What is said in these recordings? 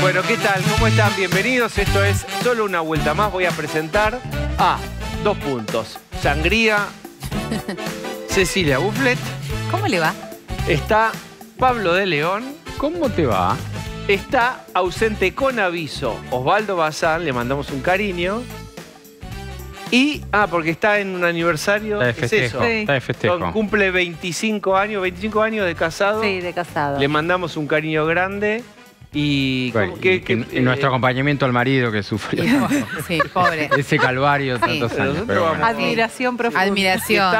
Bueno, ¿qué tal? ¿Cómo están? Bienvenidos. Esto es solo una vuelta más. Voy a presentar a dos puntos. Sangría, Cecilia Bufflet. ¿Cómo le va? Está Pablo de León. ¿Cómo te va? Está ausente con aviso Osvaldo Bazán, le mandamos un cariño. Y, ah, porque está en un aniversario. de Es eso. Está de festejo. cumple 25 años, 25 años de casado. Sí, de casado. Le mandamos un cariño grande. Y nuestro eh, acompañamiento al marido que sufrió. Ese calvario tanto Admiración profunda. Admiración.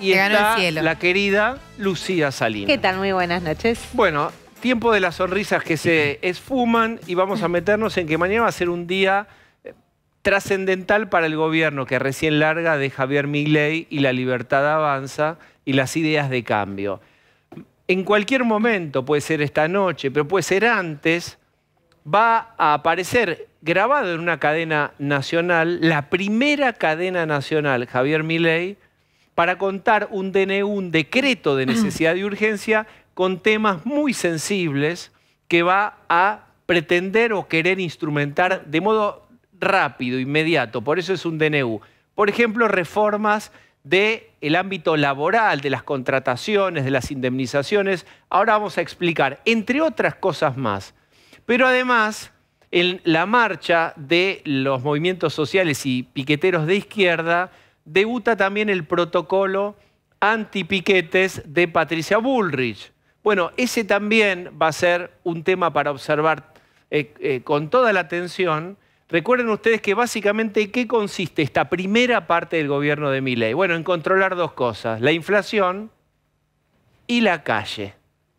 y está la querida Lucía Salinas. ¿Qué tal? Muy buenas noches. Bueno, tiempo de las sonrisas que se esfuman y vamos a meternos en que mañana va a ser un día eh, trascendental para el gobierno que recién larga de Javier Migley y la libertad avanza y las ideas de cambio en cualquier momento, puede ser esta noche, pero puede ser antes, va a aparecer grabado en una cadena nacional, la primera cadena nacional, Javier Milei, para contar un DNU, un decreto de necesidad y urgencia con temas muy sensibles que va a pretender o querer instrumentar de modo rápido, inmediato. Por eso es un DNU. Por ejemplo, reformas del el ámbito laboral, de las contrataciones, de las indemnizaciones. Ahora vamos a explicar, entre otras cosas más. Pero además, en la marcha de los movimientos sociales y piqueteros de izquierda, debuta también el protocolo anti-piquetes de Patricia Bullrich. Bueno, ese también va a ser un tema para observar eh, eh, con toda la atención Recuerden ustedes que básicamente qué consiste esta primera parte del gobierno de Milei. Bueno, en controlar dos cosas, la inflación y la calle,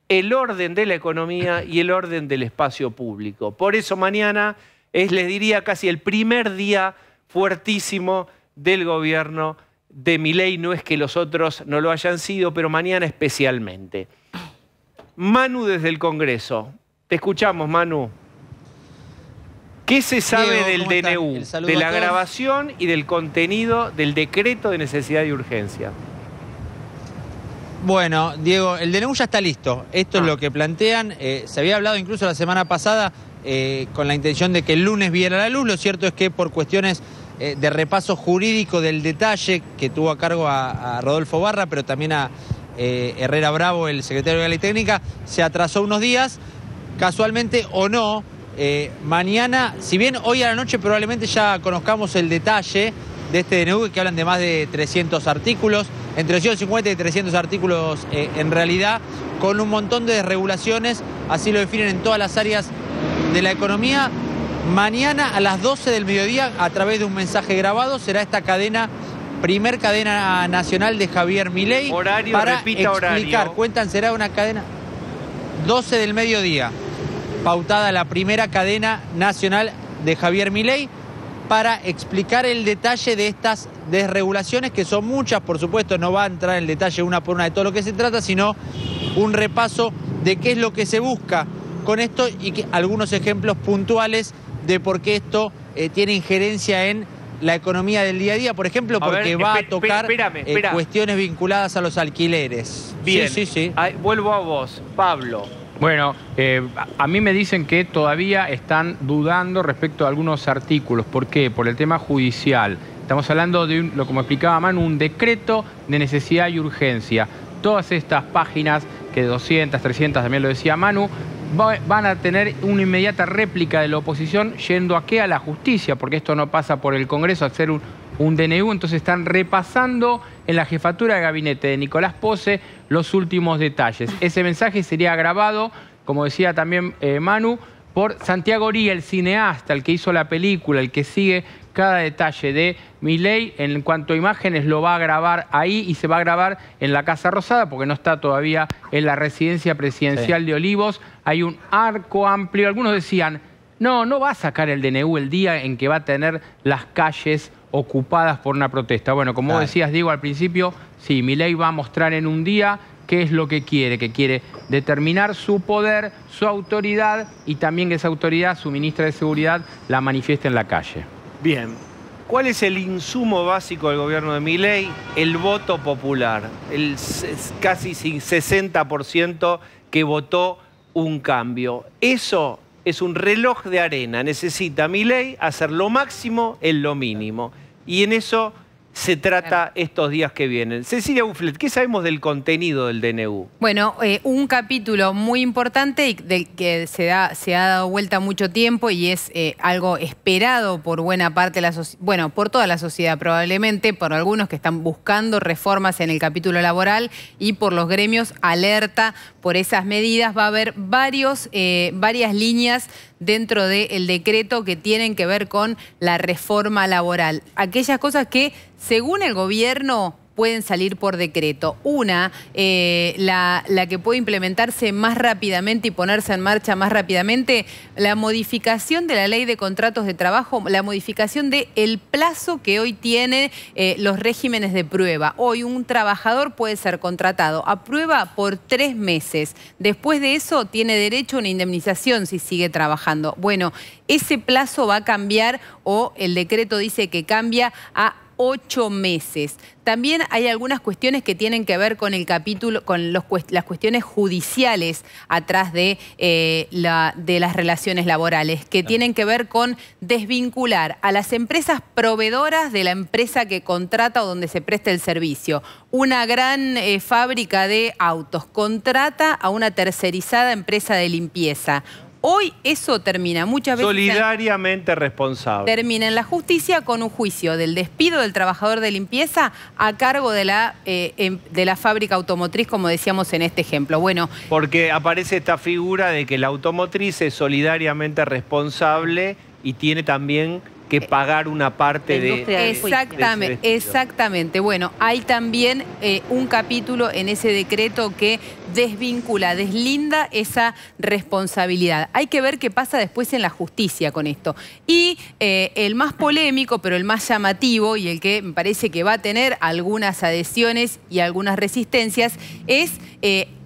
el orden de la economía y el orden del espacio público. Por eso mañana es, les diría, casi el primer día fuertísimo del gobierno de Milei. No es que los otros no lo hayan sido, pero mañana especialmente. Manu desde el Congreso. Te escuchamos, Manu. ¿Qué se sabe del DNU? De la grabación y del contenido del decreto de necesidad y urgencia. Bueno, Diego, el DNU ya está listo. Esto es ah. lo que plantean. Eh, se había hablado incluso la semana pasada eh, con la intención de que el lunes viera la luz. Lo cierto es que por cuestiones eh, de repaso jurídico del detalle que tuvo a cargo a, Rodolfo Barra, pero también a Herrera Bravo, el secretario de la Técnica, se atrasó unos días. Casualmente o no, eh, mañana, si bien hoy a la noche probablemente ya conozcamos el detalle de este DNU, que hablan de más de 300 artículos, entre 150 y 300 artículos eh, en realidad, con un montón de regulaciones, así lo definen en todas las áreas de la economía. Mañana a las 12 del mediodía, a través de un mensaje grabado, será esta cadena, primer cadena nacional de Javier Milei. Horario, para explicar, cuentan, será una cadena 12 del mediodía pautada la primera cadena nacional de Javier Milei para explicar el detalle de estas desregulaciones, que son muchas, por supuesto, no va a entrar en detalle una por una de todo lo que se trata, sino un repaso de qué es lo que se busca con esto y algunos ejemplos puntuales de por qué esto eh, tiene injerencia en la economía del día a día, por ejemplo, porque va a tocar eh, cuestiones vinculadas a los alquileres. Bien, sí, sí, vuelvo a vos, Pablo. Bueno, eh, a mí me dicen que todavía están dudando respecto a algunos artículos. ¿Por qué? Por el tema judicial. Estamos hablando de, un, como explicaba Manu, un decreto de necesidad y urgencia. Todas estas páginas, que 200, 300, también lo decía Manu, van a tener una inmediata réplica de la oposición yendo a qué? A la justicia, porque esto no pasa por el Congreso, a ser un, un DNU, entonces están repasando en la jefatura de gabinete de Nicolás Pose los últimos detalles. Ese mensaje sería grabado, como decía también eh, Manu, por Santiago Oría, el cineasta, el que hizo la película, el que sigue cada detalle de Miley en cuanto a imágenes lo va a grabar ahí y se va a grabar en la Casa Rosada porque no está todavía en la residencia presidencial de Olivos. Hay un arco amplio. Algunos decían, no, no va a sacar el DNU el día en que va a tener las calles ocupadas por una protesta. Bueno, como decías, digo al principio, sí, Milei va a mostrar en un día qué es lo que quiere, que quiere determinar su poder, su autoridad y también que esa autoridad, su ministra de Seguridad, la manifieste en la calle. Bien. ¿Cuál es el insumo básico del gobierno de Milei? El voto popular, el casi 60% que votó un cambio. Eso es un reloj de arena, necesita Milei hacer lo máximo en lo mínimo. Y en eso se trata estos días que vienen. Cecilia Bufflet, ¿qué sabemos del contenido del DNU? Bueno, eh, un capítulo muy importante del que se, ha dado vuelta mucho tiempo y es eh, algo esperado por buena parte de la bueno, por toda la sociedad probablemente, por algunos que están buscando reformas en el capítulo laboral y por los gremios alerta por esas medidas. Va a haber eh, varias líneas dentro del decreto que tienen que ver con la reforma laboral. Aquellas cosas que, según el gobierno, pueden salir por decreto. Una, eh, la, la, que puede implementarse más rápidamente y ponerse en marcha más rápidamente, la modificación de la ley de contratos de trabajo, la modificación del plazo que hoy tiene eh, los regímenes de prueba. Hoy un trabajador puede ser contratado a prueba por tres meses. Después de eso tiene derecho a una indemnización si sigue trabajando. Bueno, ese plazo va a cambiar o el decreto dice que cambia a ocho meses. También hay algunas cuestiones que tienen que ver con el capítulo, con los, las cuestiones judiciales atrás de, eh, la, de las relaciones laborales, que tienen que ver con desvincular a las empresas proveedoras de la empresa que contrata o donde se presta el servicio. Una gran eh, fábrica de autos contrata a una tercerizada empresa de limpieza. Hoy eso termina muchas veces... Solidariamente responsable. Termina en la justicia con un juicio del despido del trabajador de limpieza a cargo de la, eh, em, de la fábrica automotriz, como decíamos en este ejemplo. Bueno, Porque aparece esta figura de que la automotriz es solidariamente responsable y tiene también que eh, pagar una parte de... Exactamente, exactamente. Bueno, hay también eh, un capítulo en ese decreto que desvincula, deslinda esa responsabilidad. Hay que ver qué pasa después en la justicia con esto. Y eh, el más polémico, pero el más llamativo y el que me parece que va a tener algunas adhesiones y algunas resistencias, es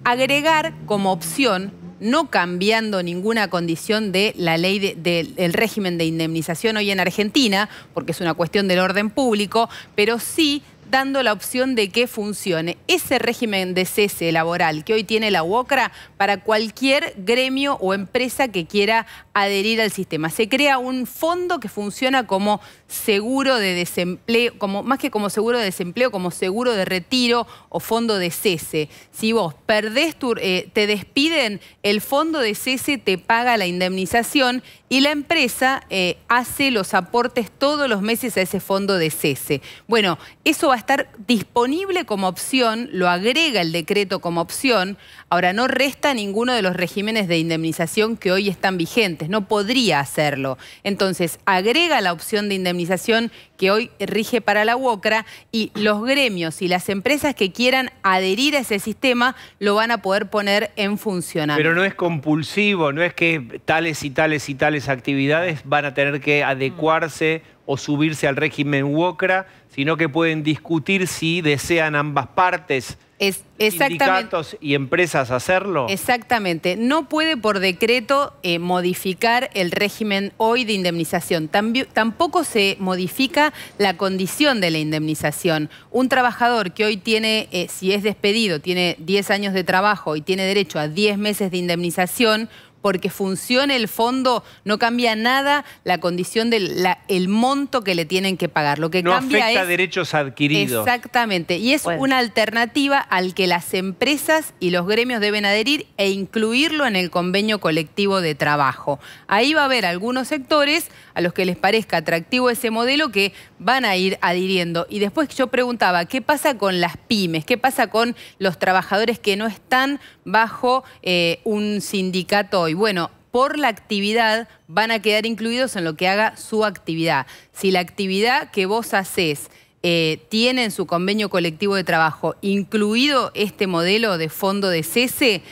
agregar como opción no cambiando ninguna condición de la ley del régimen de indemnización hoy en Argentina, porque es una cuestión del orden público, pero sí dando la opción de que funcione ese régimen de cese laboral que hoy tiene la UOCRA para cualquier gremio o empresa que quiera adherir al sistema. Se crea un fondo que funciona como seguro de desempleo, como, más que como seguro de desempleo, como seguro de retiro o fondo de cese. Si vos perdés eh, te despiden, el fondo de cese te paga la indemnización y la empresa eh, hace los aportes todos los meses a ese fondo de cese. Bueno, eso va a estar disponible como opción, lo agrega el decreto como opción, ahora no resta ninguno de los regímenes de indemnización que hoy están vigentes, no podría hacerlo. Entonces, agrega la opción de indemnización que hoy rige para la UOCRA y los gremios y las empresas que quieran adherir a ese sistema lo van a poder poner en funcionamiento. Pero no es compulsivo, no es que tales y tales y tales actividades van a tener que adecuarse o subirse al régimen UOCRA, sino que pueden discutir si desean ambas partes. sindicatos y empresas hacerlo? Exactamente. No puede por decreto eh, modificar el régimen hoy de indemnización. tampoco se modifica la condición de la indemnización. Un trabajador que hoy tiene, eh, si es despedido, tiene 10 años de trabajo y tiene derecho a 10 meses de indemnización, porque funcione el fondo, no cambia nada la condición del monto que le tienen que pagar. Lo que no cambia afecta derechos adquiridos. Exactamente. Y es una alternativa al que las empresas y los gremios deben adherir e incluirlo en el convenio colectivo de trabajo. Ahí va a haber algunos sectores a los que les parezca atractivo ese modelo que van a ir adhiriendo. Y después yo preguntaba, ¿qué pasa con las pymes? ¿Qué pasa con los trabajadores que no están bajo eh, un sindicato bueno, por la actividad van a quedar incluidos en lo que haga su actividad. Si la actividad que vos haces eh, tiene en su convenio colectivo de trabajo incluido este modelo de fondo de cese,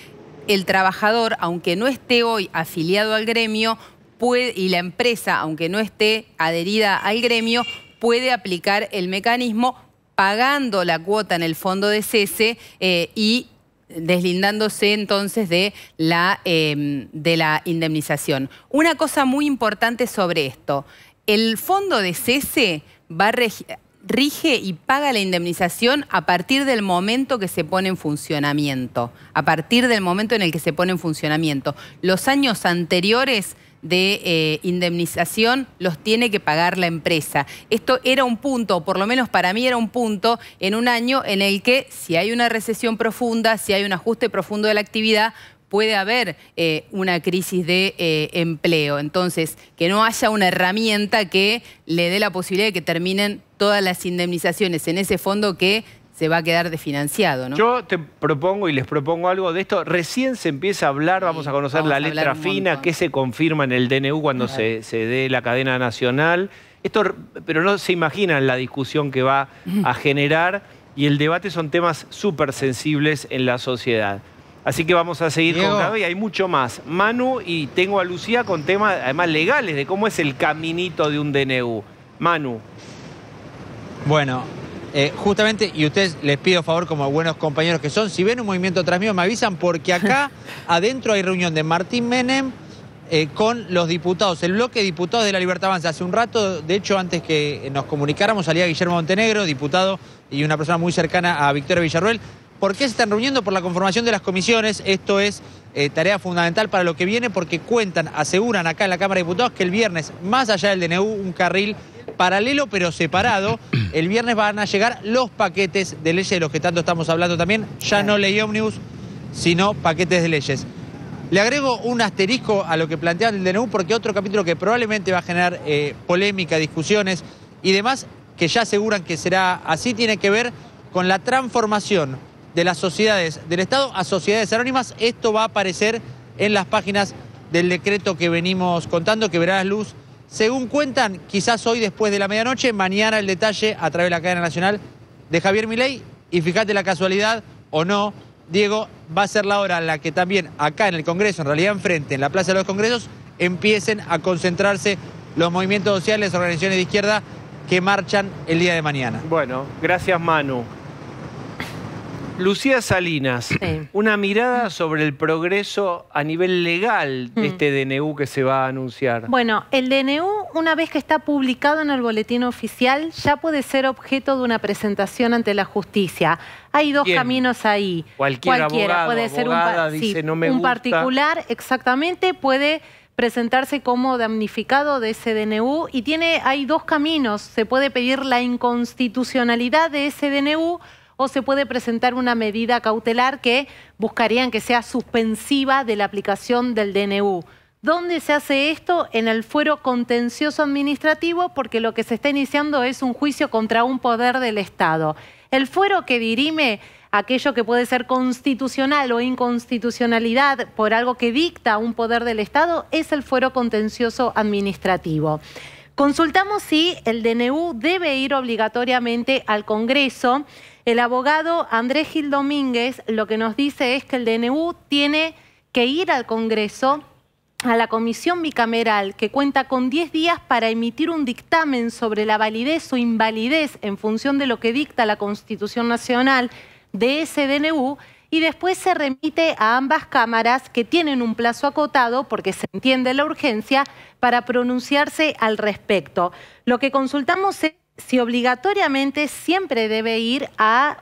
el trabajador, aunque no esté hoy afiliado al gremio, puede, y la empresa, aunque no esté adherida al gremio, puede aplicar el mecanismo pagando la cuota en el fondo de cese eh, y deslindándose entonces de la, em, de la indemnización. Una cosa muy importante sobre esto, el fondo de cese va rige y paga la indemnización a partir del momento que se pone en funcionamiento, a partir del momento en el que se pone en funcionamiento. Los años anteriores de eh, indemnización los tiene que pagar la empresa. Esto era un punto, por lo menos para mí era un punto, en un año en el que si hay una recesión profunda, si hay un ajuste profundo de la actividad, puede haber eh, una crisis de eh, empleo. Entonces, que no haya una herramienta que le dé la posibilidad de que terminen todas las indemnizaciones en ese fondo que se va a quedar desfinanciado, ¿no? Yo te propongo y les propongo algo de esto. Recién se empieza a hablar, vamos a conocer la letra fina, qué se confirma en el DNU cuando se, dé la cadena nacional. Esto, pero no se imaginan la discusión que va a generar y el debate son temas súper sensibles en la sociedad. Así que vamos a seguir con vez y hay mucho más. Manu y tengo a Lucía con temas además legales de cómo es el caminito de un DNU. Manu. Bueno, eh, justamente, y ustedes les pido favor como buenos compañeros que son, si ven un movimiento tras mío, me avisan porque acá adentro hay reunión de Martín Menem eh, con los diputados, el bloque de diputados de la Libertad Avanza. Hace un rato, de hecho, antes que nos comunicáramos, salía Guillermo Montenegro, diputado y una persona muy cercana a Victoria Villarruel. ¿Por qué se están reuniendo? Por la conformación de las comisiones. Esto es eh, tarea fundamental para lo que viene porque cuentan, aseguran acá en la Cámara de Diputados que el viernes, más allá del DNU, un carril paralelo pero separado. El viernes van a llegar los paquetes de leyes de los que tanto estamos hablando también. Ya no ley ómnibus, sino paquetes de leyes. Le agrego un asterisco a lo que plantea el DNU porque otro capítulo que probablemente va a generar eh, polémica, discusiones y demás, que ya aseguran que será así, tiene que ver con la transformación de las sociedades del Estado a sociedades anónimas. Esto va a aparecer en las páginas del decreto que venimos contando, que verá la luz según cuentan, quizás hoy después de la medianoche, mañana el detalle a través de la cadena nacional de Javier Milei. Y fíjate la casualidad o no, Diego, va a ser la hora en la que también acá en el Congreso, en realidad enfrente, en la Plaza de los Congresos, empiecen a concentrarse los movimientos sociales, organizaciones de izquierda que marchan el día de mañana. Bueno, gracias Manu. Lucía Salinas, una mirada sobre el progreso a nivel legal de mm. este DNU que se va a anunciar. Bueno, el DNU, una vez que está publicado en el boletín oficial, ya puede ser objeto de una presentación ante la justicia. Hay dos caminos ahí. Cualquiera puede ser un, un particular, exactamente, puede presentarse como damnificado de ese DNU y tiene, hay dos caminos. Se puede pedir la inconstitucionalidad de ese DNU o se puede presentar una medida cautelar que buscarían que sea suspensiva de la aplicación del DNU. ¿Dónde se hace esto? En el fuero contencioso administrativo, porque lo que se está iniciando es un juicio contra un poder del Estado. El fuero que dirime aquello que puede ser constitucional o inconstitucionalidad por algo que dicta un poder del Estado es el fuero contencioso administrativo. Consultamos si el DNU debe ir obligatoriamente al Congreso. El abogado Andrés Gil Domínguez lo que nos dice es que el DNU tiene que ir al Congreso a la comisión bicameral que cuenta con 10 días para emitir un dictamen sobre la validez o invalidez en función de lo que dicta la Constitución Nacional de ese DNU y después se remite a ambas cámaras que tienen un plazo acotado, porque se entiende la urgencia, para pronunciarse al respecto. Lo que consultamos es si obligatoriamente siempre debe ir al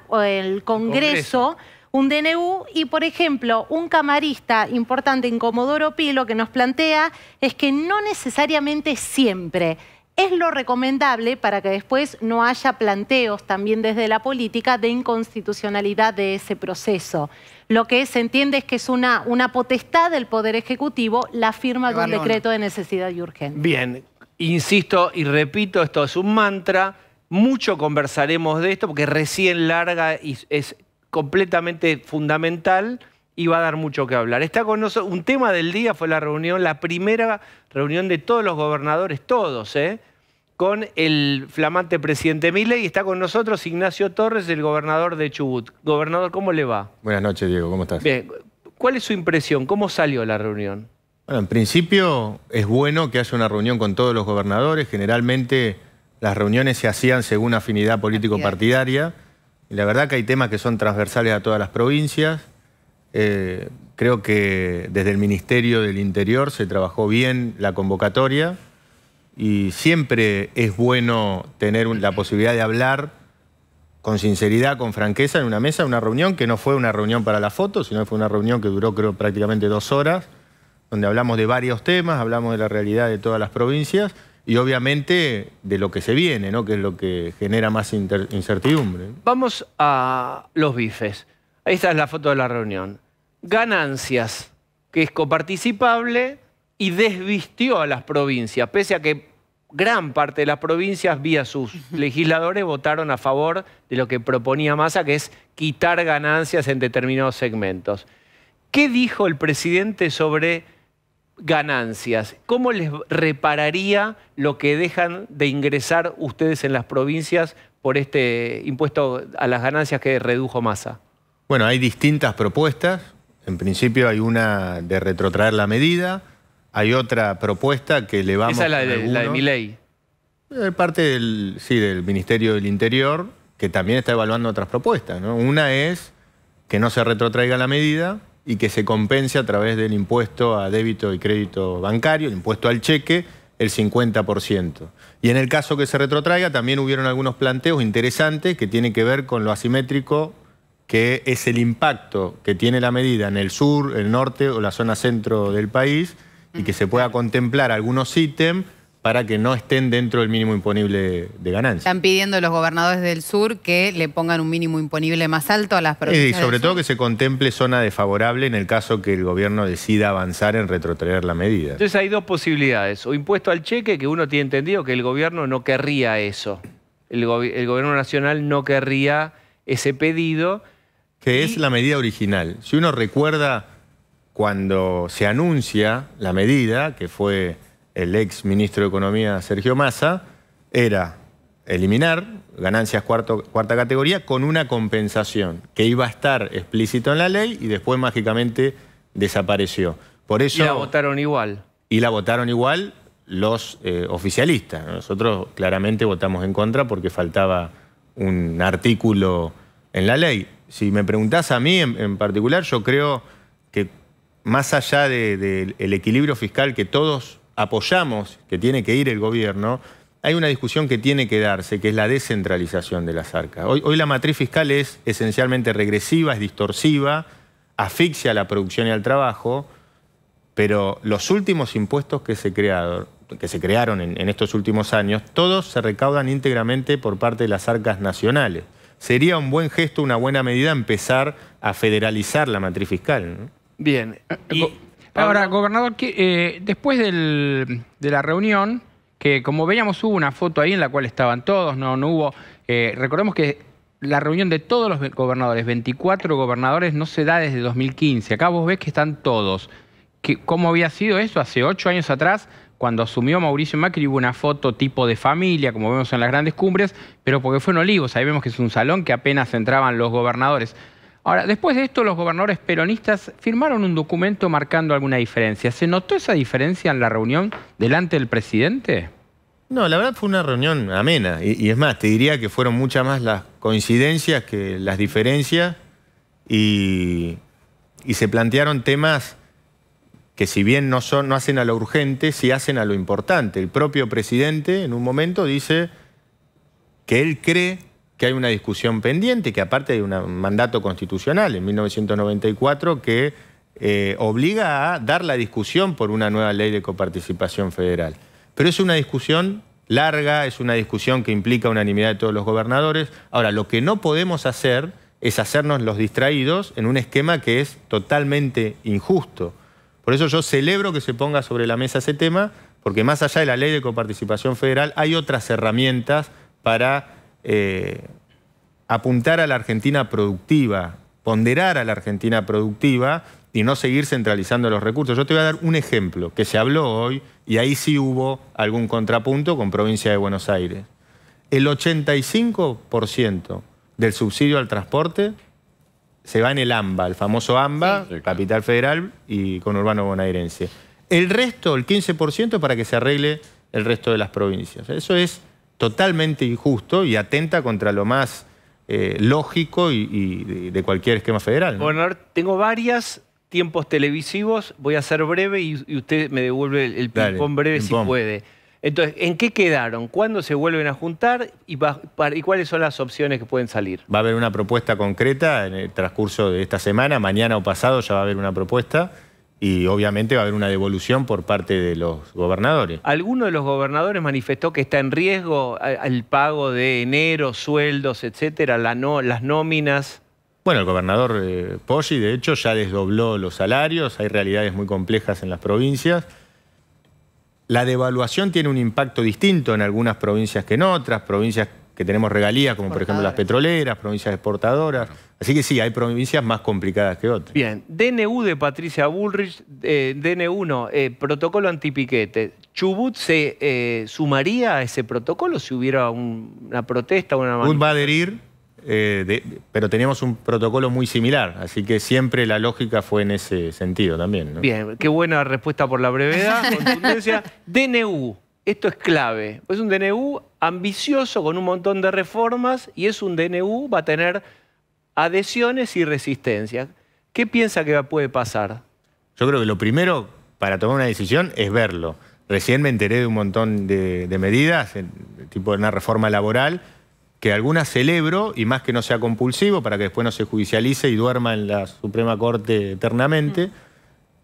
Congreso, Congreso un DNU y, por ejemplo, un camarista importante en Comodoro Pilo que nos plantea es que no necesariamente siempre es lo recomendable para que después no haya planteos también desde la política de inconstitucionalidad de ese proceso. Lo que se entiende es que es una, una potestad del Poder Ejecutivo la firma de un decreto de necesidad y urgencia. Bien, insisto y repito, esto es un mantra, mucho conversaremos de esto porque recién larga y es completamente fundamental y va a dar mucho que hablar. Está con un tema del día fue la reunión, la primera reunión de todos los gobernadores, todos, ¿eh? con el flamante presidente Milley. y está con nosotros Ignacio Torres, el gobernador de Chubut. Gobernador, ¿cómo le va? Buenas noches, Diego, ¿cómo estás? Bien, ¿cuál es su impresión? ¿Cómo salió la reunión? Bueno, en principio es bueno que haya una reunión con todos los gobernadores. Generalmente las reuniones se hacían según afinidad político-partidaria. Y la verdad que hay temas que son transversales a todas las provincias. Eh, creo que desde el Ministerio del Interior se trabajó bien la convocatoria y siempre es bueno tener la posibilidad de hablar con sinceridad, con franqueza, en una mesa, en una reunión que no fue una reunión para la foto, sino que fue una reunión que duró creo prácticamente dos horas, donde hablamos de varios temas, hablamos de la realidad de todas las provincias y obviamente de lo que se viene, ¿no? que es lo que genera más incertidumbre. Vamos a los bifes. Ahí está la foto de la reunión ganancias, que es coparticipable, y desvistió a las provincias, pese a que gran parte de las provincias, vía sus legisladores, votaron a favor de lo que proponía Massa, que es quitar ganancias en determinados segmentos. ¿Qué dijo el presidente sobre ganancias? ¿Cómo les repararía lo que dejan de ingresar ustedes en las provincias por este impuesto a las ganancias que redujo Massa? Bueno, hay distintas propuestas. En principio hay una de retrotraer la medida, hay otra propuesta que le vamos... Esa es la de, mi ley. Eh, parte del, sí, del Ministerio del Interior, que también está evaluando otras propuestas. Una es que no se retrotraiga la medida y que se compense a través del impuesto a débito y crédito bancario, el impuesto al cheque, el 50%. Y en el caso que se retrotraiga, también hubieron algunos planteos interesantes que tienen que ver con lo asimétrico que es el impacto que tiene la medida en el sur, el norte o la zona centro del país y que se pueda contemplar algunos ítems para que no estén dentro del mínimo imponible de ganancia. Están pidiendo los gobernadores del sur que le pongan un mínimo imponible más alto a las provincias. Y sobre todo que se contemple zona desfavorable en el caso que el gobierno decida avanzar en retrotraer la medida. Entonces hay dos posibilidades, o impuesto al cheque, que uno tiene entendido que el gobierno no querría eso. el gobierno nacional no querría ese pedido que es la medida original. Si uno recuerda cuando se anuncia la medida, que fue el ex ministro de Economía Sergio Massa, era eliminar ganancias cuarta categoría con una compensación que iba a estar explícito en la ley y después mágicamente desapareció. Por eso, y la votaron igual. Y la votaron igual los eh, oficialistas. Nosotros claramente votamos en contra porque faltaba un artículo en la ley si me preguntás a mí en, particular, yo creo que más allá del equilibrio fiscal que todos apoyamos, que tiene que ir el gobierno, hay una discusión que tiene que darse, que es la descentralización de las arcas. Hoy, la matriz fiscal es esencialmente regresiva, es distorsiva, asfixia a la producción y al trabajo, pero los últimos impuestos que se crearon, que se crearon en estos últimos años, todos se recaudan íntegramente por parte de las arcas nacionales sería un buen gesto, una buena medida empezar a federalizar la matriz fiscal. Bien. ahora, gobernador, eh, después de la reunión, que como veíamos hubo una foto ahí en la cual estaban todos, no, no hubo... Eh, recordemos que la reunión de todos los gobernadores, 24 gobernadores, no se da desde 2015. Acá vos ves que están todos. ¿Cómo había sido eso hace ocho años atrás? cuando asumió Mauricio Macri hubo una foto tipo de familia, como vemos en las grandes cumbres, pero porque fue en Olivos, ahí vemos que es un salón que apenas entraban los gobernadores. Ahora, después de esto, los gobernadores peronistas firmaron un documento marcando alguna diferencia. ¿Se notó esa diferencia en la reunión delante del presidente? No, la verdad fue una reunión amena. Y, es más, te diría que fueron muchas más las coincidencias que las diferencias. y se plantearon temas que si bien no, son, no hacen a lo urgente, sí hacen a lo importante. El propio presidente en un momento dice que él cree que hay una discusión pendiente, que aparte de un mandato constitucional en 1994 que eh, obliga a dar la discusión por una nueva ley de coparticipación federal. Pero es una discusión larga, es una discusión que implica unanimidad de todos los gobernadores. Ahora, lo que no podemos hacer es hacernos los distraídos en un esquema que es totalmente injusto. Por eso yo celebro que se ponga sobre la mesa ese tema, porque más allá de la ley de coparticipación federal hay otras herramientas para eh, apuntar a la Argentina productiva, ponderar a la Argentina productiva y no seguir centralizando los recursos. Yo te voy a dar un ejemplo que se habló hoy y ahí sí hubo algún contrapunto con provincia de Buenos Aires. El 85% del subsidio al transporte se va en el AMBA, el famoso AMBA, Capital Federal y con Urbano bonaerense. El resto, el 15%, para que se arregle el resto de las provincias. Eso es totalmente injusto y atenta contra lo más eh, lógico y, de cualquier esquema federal. Bueno, tengo varias tiempos televisivos, voy a ser breve y, usted me devuelve el ping-pong breve si puede. Entonces, ¿en qué quedaron? ¿Cuándo se vuelven a juntar? ¿Y, cuáles son las opciones que pueden salir? Va a haber una propuesta concreta en el transcurso de esta semana, mañana o pasado ya va a haber una propuesta y obviamente va a haber una devolución por parte de los gobernadores. Alguno de los gobernadores manifestó que está en riesgo el pago de enero, sueldos, etcétera, las nóminas. Bueno, el gobernador eh, de hecho, ya desdobló los salarios, hay realidades muy complejas en las provincias. La devaluación tiene un impacto distinto en algunas provincias que en otras, provincias que tenemos regalías, como por ejemplo las petroleras, provincias exportadoras. Así que sí, hay provincias más complicadas que otras. Bien, DNU de Patricia Bullrich, eh, dn DNU no, eh, protocolo antipiquete. ¿Chubut se eh, sumaría a ese protocolo si hubiera una protesta o una manifestación? va a adherir eh, pero teníamos un protocolo muy similar, así que siempre la lógica fue en ese sentido también. Bien, qué buena respuesta por la brevedad, DNU, esto es clave. Es un DNU ambicioso con un montón de reformas y es un DNU, va a tener adhesiones y resistencias ¿Qué piensa que puede pasar? Yo creo que lo primero para tomar una decisión es verlo. Recién me enteré de un montón de, de medidas, tipo una reforma laboral, que alguna celebro y más que no sea compulsivo para que después no se judicialice y duerma en la Suprema Corte eternamente. Mm.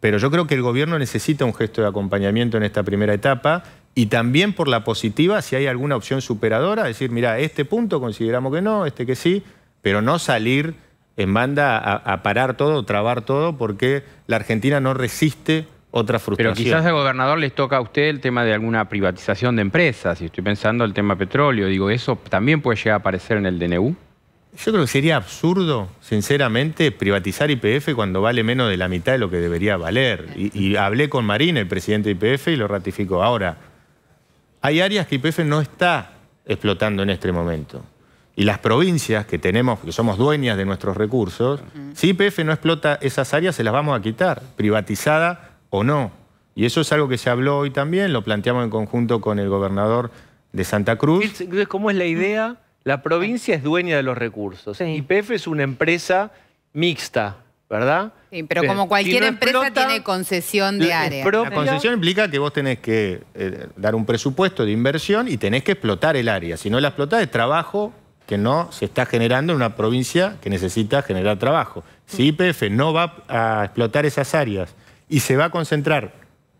Pero yo creo que el gobierno necesita un gesto de acompañamiento en esta primera etapa y también por la positiva, si hay alguna opción superadora, decir, mira, este punto consideramos que no, este que sí, pero no salir en banda a, a parar todo, trabar todo, porque la Argentina no resiste otra frustración. Pero quizás al gobernador les toca a usted el tema de alguna privatización de empresas, y estoy pensando el tema petróleo, digo, ¿eso también puede llegar a aparecer en el DNU? Yo creo que sería absurdo, sinceramente, privatizar IPF cuando vale menos de la mitad de lo que debería valer. Y, hablé con Marín, el presidente de IPF, y lo ratificó. Ahora, hay áreas que IPF no está explotando en este momento. Y las provincias que tenemos, que somos dueñas de nuestros recursos, si IPF no explota esas áreas, se las vamos a quitar, privatizada o no. Y eso es algo que se habló hoy también, lo planteamos en conjunto con el gobernador de Santa Cruz. ¿Cómo es la idea? La provincia es dueña de los recursos. IPF es una empresa mixta, ¿verdad? pero como cualquier empresa tiene concesión de área. La concesión implica que vos tenés que eh, dar un presupuesto de inversión y tenés que explotar el área. Si no la explotás, es trabajo que no se está generando en una provincia que necesita generar trabajo. Si IPF no va a explotar esas áreas y se va a concentrar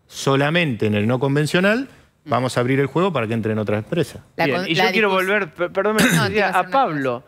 solamente en el no convencional, vamos a abrir el juego para que entren otras empresas. y yo quiero volver, perdóneme, a, Pablo.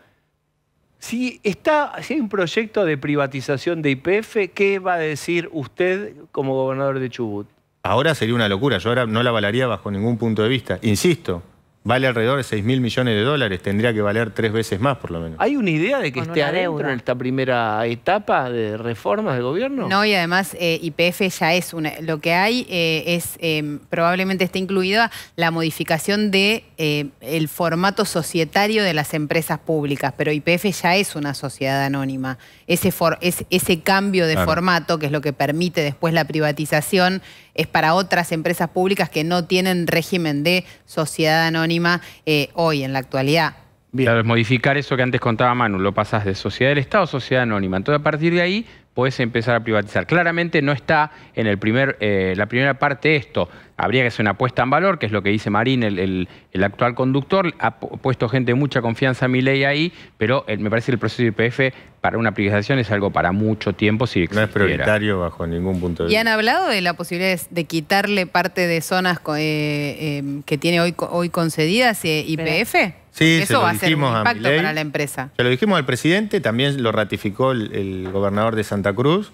Si, está, hay un proyecto de privatización de IPF, ¿qué va a decir usted como gobernador de Chubut? Ahora sería una locura, yo ahora no la avalaría bajo ningún punto de vista. Insisto, vale alrededor de 6 mil millones de dólares, tendría que valer tres veces más por lo menos. ¿Hay una idea de que esté adentro en esta primera etapa de reformas de gobierno? No, y además eh, IPF ya es una, lo que hay eh, es eh, probablemente esté incluida la modificación de el formato societario de las empresas públicas, pero IPF ya es una sociedad anónima. Ese es, ese cambio de formato que es lo que permite después la privatización es para otras empresas públicas que no tienen régimen de sociedad anónima eh, hoy, en la actualidad. Bien. es modificar eso que antes contaba Manu, lo pasas de sociedad del Estado a sociedad anónima. Entonces, a partir de ahí puedes empezar a privatizar. Claramente no está en el primer, eh, la primera parte esto. Habría que hacer una apuesta en valor, que es lo que dice Marín, el, actual conductor. Ha puesto gente de mucha confianza a mi ley ahí, pero eh, me parece que el proceso de IPF para una privatización es algo para mucho tiempo. Si no es prioritario bajo ningún punto de vista. Y han hablado de la posibilidad de quitarle parte de zonas eh, que tiene hoy, hoy concedidas IPF. Sí, Eso se lo va a ser un impacto la empresa. Se lo dijimos al presidente, también lo ratificó el, gobernador de Santa Cruz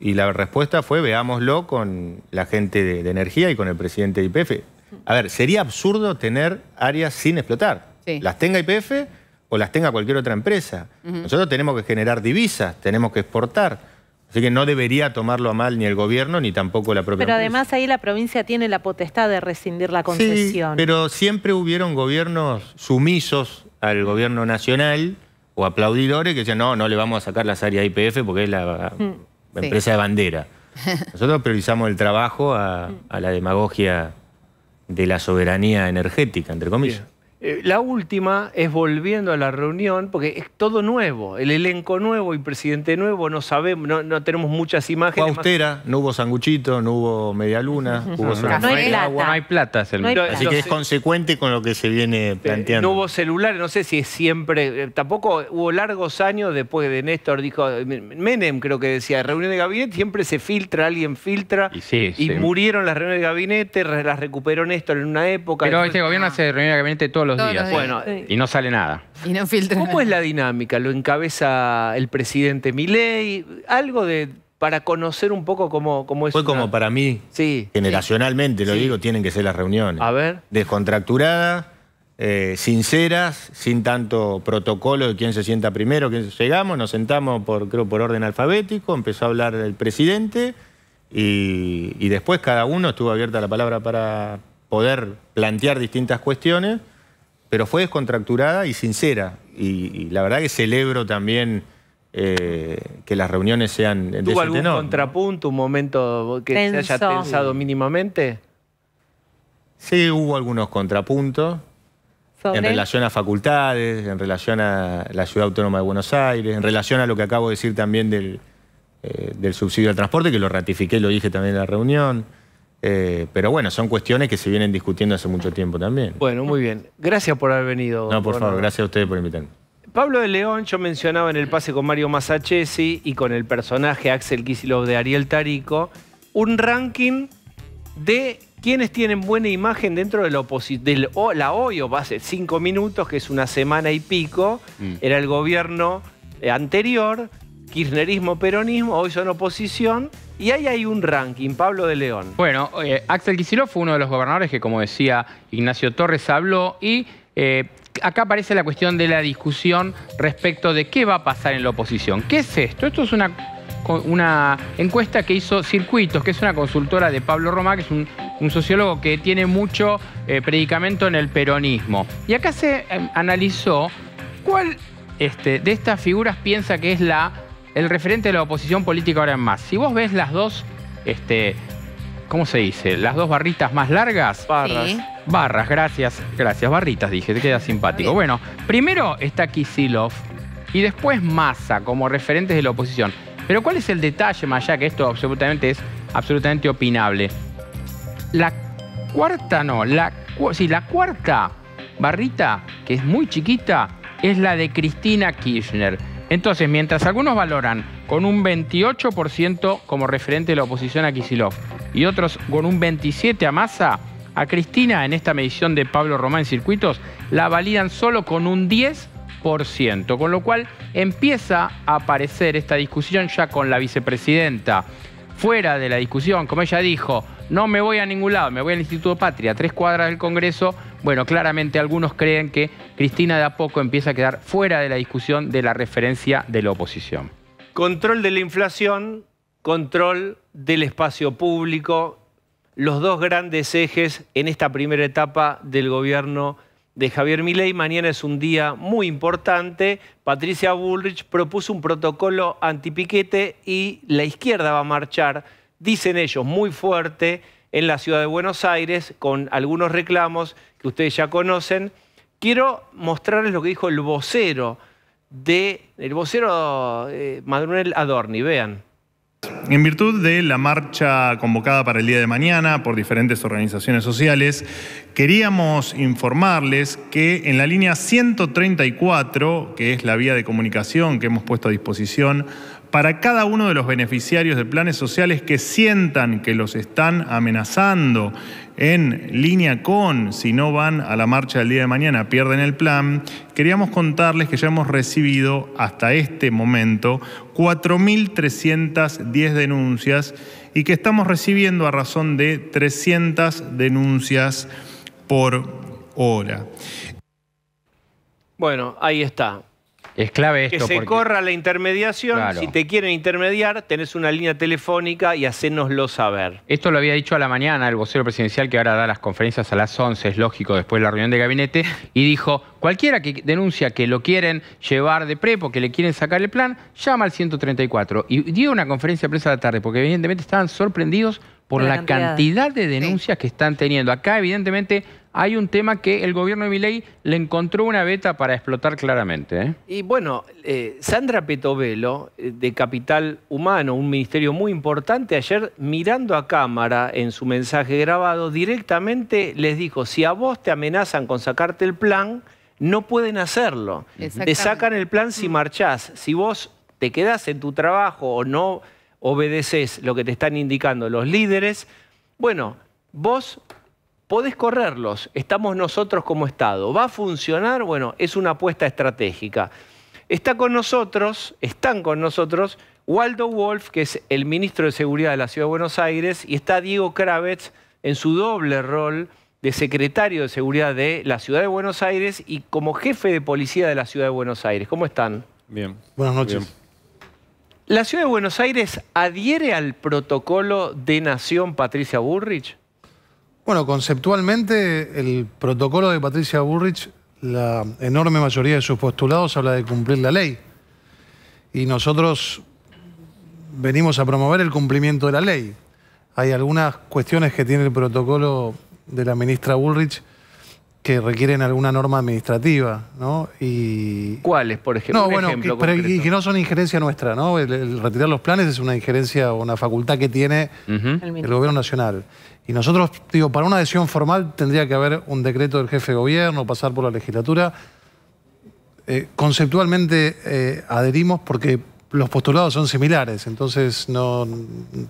y la respuesta fue veámoslo con la gente de, energía y con el presidente de YPF. A ver, sería absurdo tener áreas sin explotar. Las tenga IPF o las tenga cualquier otra empresa. Nosotros tenemos que generar divisas, tenemos que exportar. Así que no debería tomarlo a mal ni el gobierno ni tampoco la propia Pero además ahí la provincia tiene la potestad de rescindir la concesión. Sí, pero siempre hubieron gobiernos sumisos al gobierno nacional o aplaudidores que decían, no, no le vamos a sacar las áreas IPF porque es la mm, empresa de bandera. Nosotros priorizamos el trabajo mm. a, la demagogia de la soberanía energética, entre comillas. Eh, la última es volviendo a la reunión, porque es todo nuevo, el elenco nuevo y presidente nuevo, no sabemos, no, tenemos muchas imágenes. austera, no hubo sanguchito, no hubo media luna hubo no, no, hay plata. no hay plata. Así que es consecuente con lo que se viene eh, planteando. no hubo celular, no sé si es siempre, eh, tampoco hubo largos años después de Néstor, dijo, Menem creo que decía, reunión de gabinete, siempre se filtra, alguien filtra, y, murieron las reuniones de gabinete, las recuperó Néstor en una época. Pero este gobierno hace reunión de gabinete todo días. Bueno, Y no sale nada. ¿Cómo es la dinámica? ¿Lo encabeza el presidente Milei? Algo de para conocer un poco cómo, cómo es. Fue como para mí, Sí. generacionalmente lo digo, tienen que ser las reuniones. A ver. Descontracturadas, eh, sinceras, sin tanto protocolo de quién se sienta primero, quién llegamos, nos sentamos por, creo, por orden alfabético, empezó a hablar el presidente y después cada uno estuvo abierta la palabra para poder plantear distintas cuestiones pero fue descontracturada y sincera. Y, la verdad que celebro también eh, que las reuniones sean de ¿Tuvo algún contrapunto, un momento que se haya tensado mínimamente? Sí, hubo algunos contrapuntos en relación a facultades, en relación a la Ciudad Autónoma de Buenos Aires, en relación a lo que acabo de decir también del, eh, del subsidio al transporte, que lo ratifiqué, lo dije también en la reunión. Eh, pero bueno, son cuestiones que se vienen discutiendo hace mucho tiempo también. Bueno, muy bien. Gracias por haber venido. No, por favor, gracias a ustedes por invitarme. Pablo de León, yo mencionaba en el pase con Mario Masachesi y con el personaje Axel Kisilov de Ariel Tarico, un ranking de quienes tienen buena imagen dentro de la, del, la hoy, o hace cinco minutos, que es una semana y pico, mm. era el gobierno eh, anterior, kirchnerismo, peronismo, hoy son oposición. Y ahí hay un ranking, Pablo de León. Bueno, eh, Axel Kicillof fue uno de los gobernadores que, como decía Ignacio Torres, habló y eh, acá aparece la cuestión de la discusión respecto de qué va a pasar en la oposición. ¿Qué es esto? Esto es una, encuesta que hizo Circuitos, que es una consultora de Pablo Roma, que es un, sociólogo que tiene mucho eh, predicamento en el peronismo. Y acá se em, analizó cuál este, de estas figuras piensa que es la el referente de la oposición política ahora en más. Si vos ves las dos, este, ¿cómo se dice? Las dos barritas más largas. Barras. Barras, gracias, gracias. Barritas, dije, te queda simpático. Bueno, primero está Kisilov y después Massa como referentes de la oposición. Pero ¿cuál es el detalle, más allá que esto absolutamente es absolutamente opinable? La cuarta, no, la, sí, la cuarta barrita, que es muy chiquita, es la de Cristina Kirchner. Entonces, mientras algunos valoran con un 28% como referente de la oposición a Kisilov y otros con un 27% a Massa, a Cristina en esta medición de Pablo Román en circuitos la validan solo con un 10%, con lo cual empieza a aparecer esta discusión ya con la vicepresidenta fuera de la discusión, como ella dijo, no me voy a ningún lado, me voy al Instituto Patria, tres cuadras del Congreso, bueno, claramente algunos creen que Cristina de a poco empieza a quedar fuera de la discusión de la referencia de la oposición. Control de la inflación, control del espacio público, los dos grandes ejes en esta primera etapa del gobierno de Javier Milei. Mañana es un día muy importante. Patricia Bullrich propuso un protocolo antipiquete y la izquierda va a marchar, dicen ellos, muy fuerte en la ciudad de Buenos Aires con algunos reclamos que ustedes ya conocen. Quiero mostrarles lo que dijo el vocero de el vocero eh, Madrunel Adorni, vean. En virtud de la marcha convocada para el día de mañana por diferentes organizaciones sociales, queríamos informarles que en la línea 134, que es la vía de comunicación que hemos puesto a disposición para cada uno de los beneficiarios de planes sociales que sientan que los están amenazando en línea con, si no van a la marcha del día de mañana, pierden el plan, queríamos contarles que ya hemos recibido hasta este momento 4.310 denuncias y que estamos recibiendo a razón de 300 denuncias por hora. Bueno, ahí está. Es clave esto. Que se corra la intermediación. Si te quieren intermediar, tenés una línea telefónica y hacénoslo saber. Esto lo había dicho a la mañana el vocero presidencial que ahora da las conferencias a las 11, es lógico, después de la reunión de gabinete, y dijo, cualquiera que denuncia que lo quieren llevar de prepo, que le quieren sacar el plan, llama al 134. Y dio una conferencia de prensa a la tarde, porque evidentemente estaban sorprendidos por la, cantidad. de denuncias que están teniendo. Acá, evidentemente, hay un tema que el gobierno de Miley le encontró una beta para explotar claramente. ¿eh? Y bueno, eh, Sandra Petovelo, eh, de Capital Humano, un ministerio muy importante, ayer mirando a cámara en su mensaje grabado, directamente les dijo, si a vos te amenazan con sacarte el plan, no pueden hacerlo. Te sacan el plan si mm. marchás. Si vos te quedás en tu trabajo o no obedeces lo que te están indicando los líderes, bueno, vos podés correrlos, estamos nosotros como Estado. ¿Va a funcionar? Bueno, es una apuesta estratégica. Está con nosotros, están con nosotros Waldo Wolf, que es el ministro de Seguridad de la Ciudad de Buenos Aires, y está Diego Kravets en su doble rol de secretario de Seguridad de la Ciudad de Buenos Aires y como jefe de policía de la Ciudad de Buenos Aires. ¿Cómo están? Bien. Buenas noches. ¿La Ciudad de Buenos Aires adhiere al protocolo de Nación Patricia Burrich? Bueno, conceptualmente el protocolo de Patricia Bullrich, la enorme mayoría de sus postulados habla de cumplir la ley. Y nosotros venimos a promover el cumplimiento de la ley. Hay algunas cuestiones que tiene el protocolo de la ministra Bullrich que requieren alguna norma administrativa, ¿no? Y... ¿Cuáles, por ejemplo? No, bueno, que, y que no son injerencia nuestra, ¿no? El, retirar los planes es una injerencia o una facultad que tiene el Gobierno Nacional. Y nosotros, digo, para una adhesión formal tendría que haber un decreto del jefe de gobierno, pasar por la legislatura. Eh, conceptualmente eh, adherimos porque los postulados son similares, entonces no...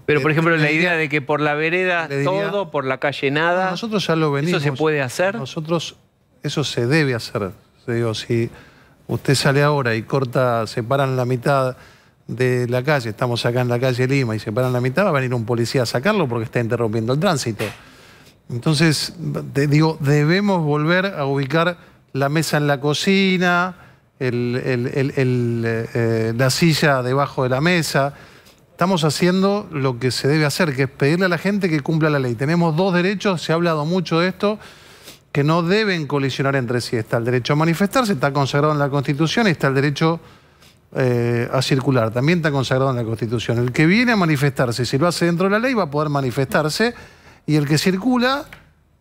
Pero, por ejemplo, eh, la idea de que por la vereda todo, por la calle nada... Nosotros ya lo venimos. ¿Eso se puede hacer? Nosotros, eso se debe hacer. Digo, si usted sale ahora y corta, separan la mitad de la calle, estamos acá en la calle Lima y se paran la mitad, va a venir un policía a sacarlo porque está interrumpiendo el tránsito. Entonces, te digo, debemos volver a ubicar la mesa en la cocina, eh, la silla debajo de la mesa. Estamos haciendo lo que se debe hacer, que es pedirle a la gente que cumpla la ley. Tenemos dos derechos, se ha hablado mucho de esto, que no deben colisionar entre sí. Está el derecho a manifestarse, está consagrado en la Constitución y está el derecho eh, a circular, también está consagrado en la Constitución. El que viene a manifestarse, si lo hace dentro de la ley, va a poder manifestarse y el que circula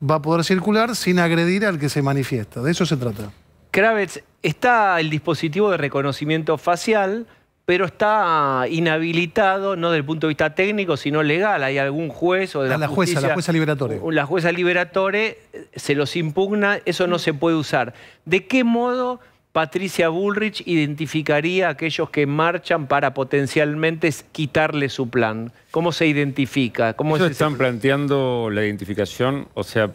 va a poder circular sin agredir al que se manifiesta. De eso se trata. Kravitz, está el dispositivo de reconocimiento facial, pero está inhabilitado, no desde el punto de vista técnico, sino legal. Hay algún juez o de la, jueza, la jueza liberatore. La jueza liberatore eh, se los impugna, eso no se puede usar. ¿De qué modo Patricia Bullrich identificaría a aquellos que marchan para potencialmente quitarle su plan. ¿Cómo se identifica? ¿Cómo Ellos están planteando la identificación, o sea,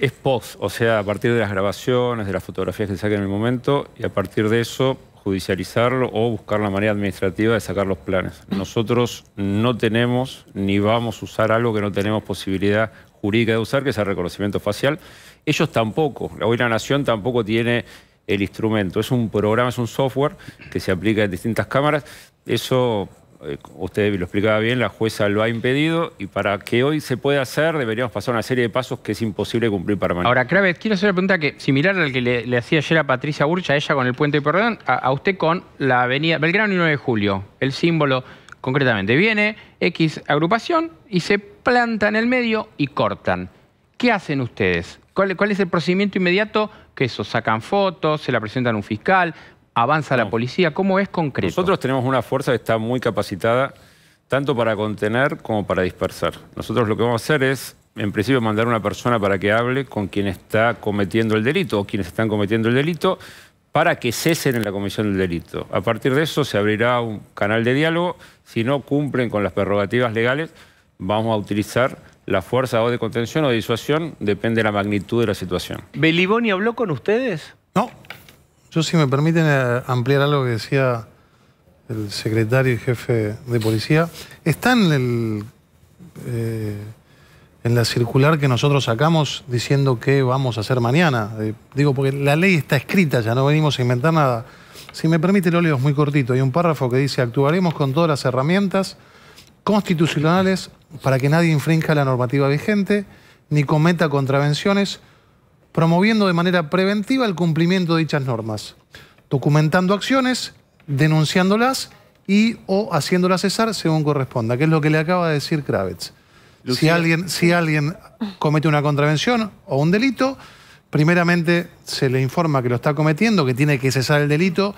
es post, o sea, a partir de las grabaciones, de las fotografías que saquen en el momento, y a partir de eso judicializarlo o buscar la manera administrativa de sacar los planes. Nosotros no tenemos ni vamos a usar algo que no tenemos posibilidad jurídica de usar, que es el reconocimiento facial. Ellos tampoco, hoy la Nación tampoco tiene el instrumento. Es un programa, es un software que se aplica en distintas cámaras. Eso eh, usted lo explicaba bien, la jueza lo ha impedido y para que hoy se pueda hacer deberíamos pasar una serie de pasos que es imposible cumplir para mañana. Ahora, Kravet, quiero hacer una pregunta que, similar al que le, hacía ayer a Patricia Urcha, ella con el puente de Perdón, a, usted con la avenida Belgrano y 9 de Julio, el símbolo concretamente. Viene X agrupación y se planta en el medio y cortan. ¿Qué hacen ustedes? cuál es el procedimiento inmediato? que eso, sacan fotos, se la presentan a un fiscal, avanza la policía. ¿Cómo es concreto? Nosotros tenemos una fuerza que está muy capacitada tanto para contener como para dispersar. Nosotros lo que vamos a hacer es, en principio, mandar una persona para que hable con quien está cometiendo el delito o quienes están cometiendo el delito para que cesen en la comisión del delito. A partir de eso se abrirá un canal de diálogo. Si no cumplen con las prerrogativas legales, vamos a utilizar la fuerza o de contención o de disuasión depende de la magnitud de la situación. ¿Beliboni habló con ustedes? No. Yo, si me permiten eh, ampliar algo que decía el secretario y jefe de policía, está en, el, eh, en la circular que nosotros sacamos diciendo qué vamos a hacer mañana. Eh, digo, porque la ley está escrita, ya no venimos a inventar nada. Si me permite, el leo, es muy cortito. Hay un párrafo que dice, actuaremos con todas las herramientas constitucionales para que nadie infrinja la normativa vigente ni cometa contravenciones, promoviendo de manera preventiva el cumplimiento de dichas normas, documentando acciones, denunciándolas y o haciéndolas cesar según corresponda, que es lo que le acaba de decir Kravitz. Si alguien, si alguien comete una contravención o un delito, primeramente se le informa que lo está cometiendo, que tiene que cesar el delito,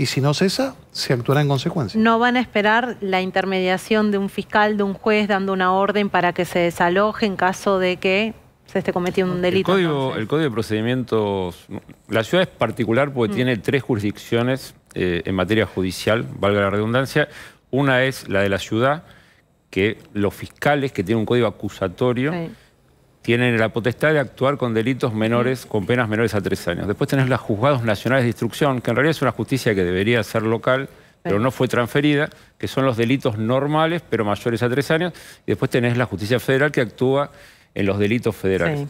y si no cesa, se actuará en consecuencia. No van a esperar la intermediación de un fiscal, de un juez, dando una orden para que se desaloje en caso de que se esté cometiendo un delito. El código, de procedimientos... La ciudad es particular porque mm. tiene tres jurisdicciones eh, en materia judicial, valga la redundancia. Una es la de la ciudad, que los fiscales que tienen un código acusatorio tienen la potestad de actuar con delitos menores, con penas menores a tres años. Después tenés los juzgados nacionales de instrucción, que en realidad es una justicia que debería ser local, pero no fue transferida, que son los delitos normales, pero mayores a tres años. Y después tenés la justicia federal que actúa en los delitos federales.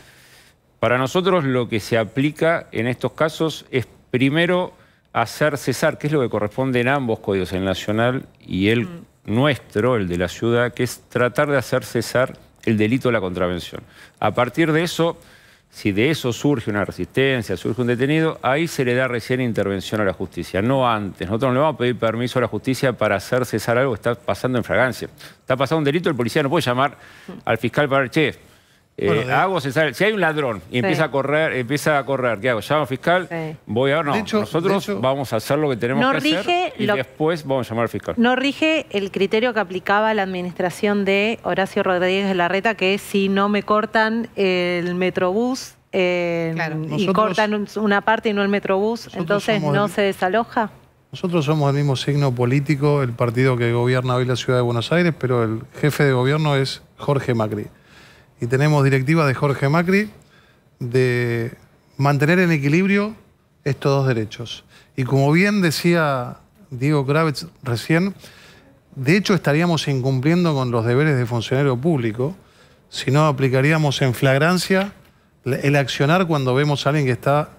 Para nosotros lo que se aplica en estos casos es primero hacer cesar, que es lo que corresponde en ambos códigos, el nacional y el mm. nuestro, el de la ciudad, que es tratar de hacer cesar el delito de la contravención. A partir de eso, si de eso surge una resistencia, surge un detenido, ahí se le da recién intervención a la justicia, no antes. Nosotros no le vamos a pedir permiso a la justicia para hacer cesar algo que está pasando en fragancia. Está pasando un delito, el policía no puede llamar al fiscal para, chef. Eh, si hay un ladrón y empieza a correr, empieza a correr, ¿qué hago? Llamo al fiscal, voy a. No, nosotros vamos a hacer lo que tenemos que hacer y después vamos a llamar al fiscal. No rige el criterio que aplicaba la administración de Horacio Rodríguez de Larreta, que es si no me cortan el metrobús. Eh, y cortan una parte y no el metrobús, entonces no se desaloja. Nosotros somos el mismo signo político, el partido que gobierna hoy la ciudad de Buenos Aires, pero el jefe de gobierno es Jorge Macri y tenemos directiva de Jorge Macri de mantener en equilibrio estos dos derechos. Y como bien decía Diego Kravitz recién, de hecho estaríamos incumpliendo con los deberes de funcionario público si no aplicaríamos en flagrancia el accionar cuando vemos a alguien que está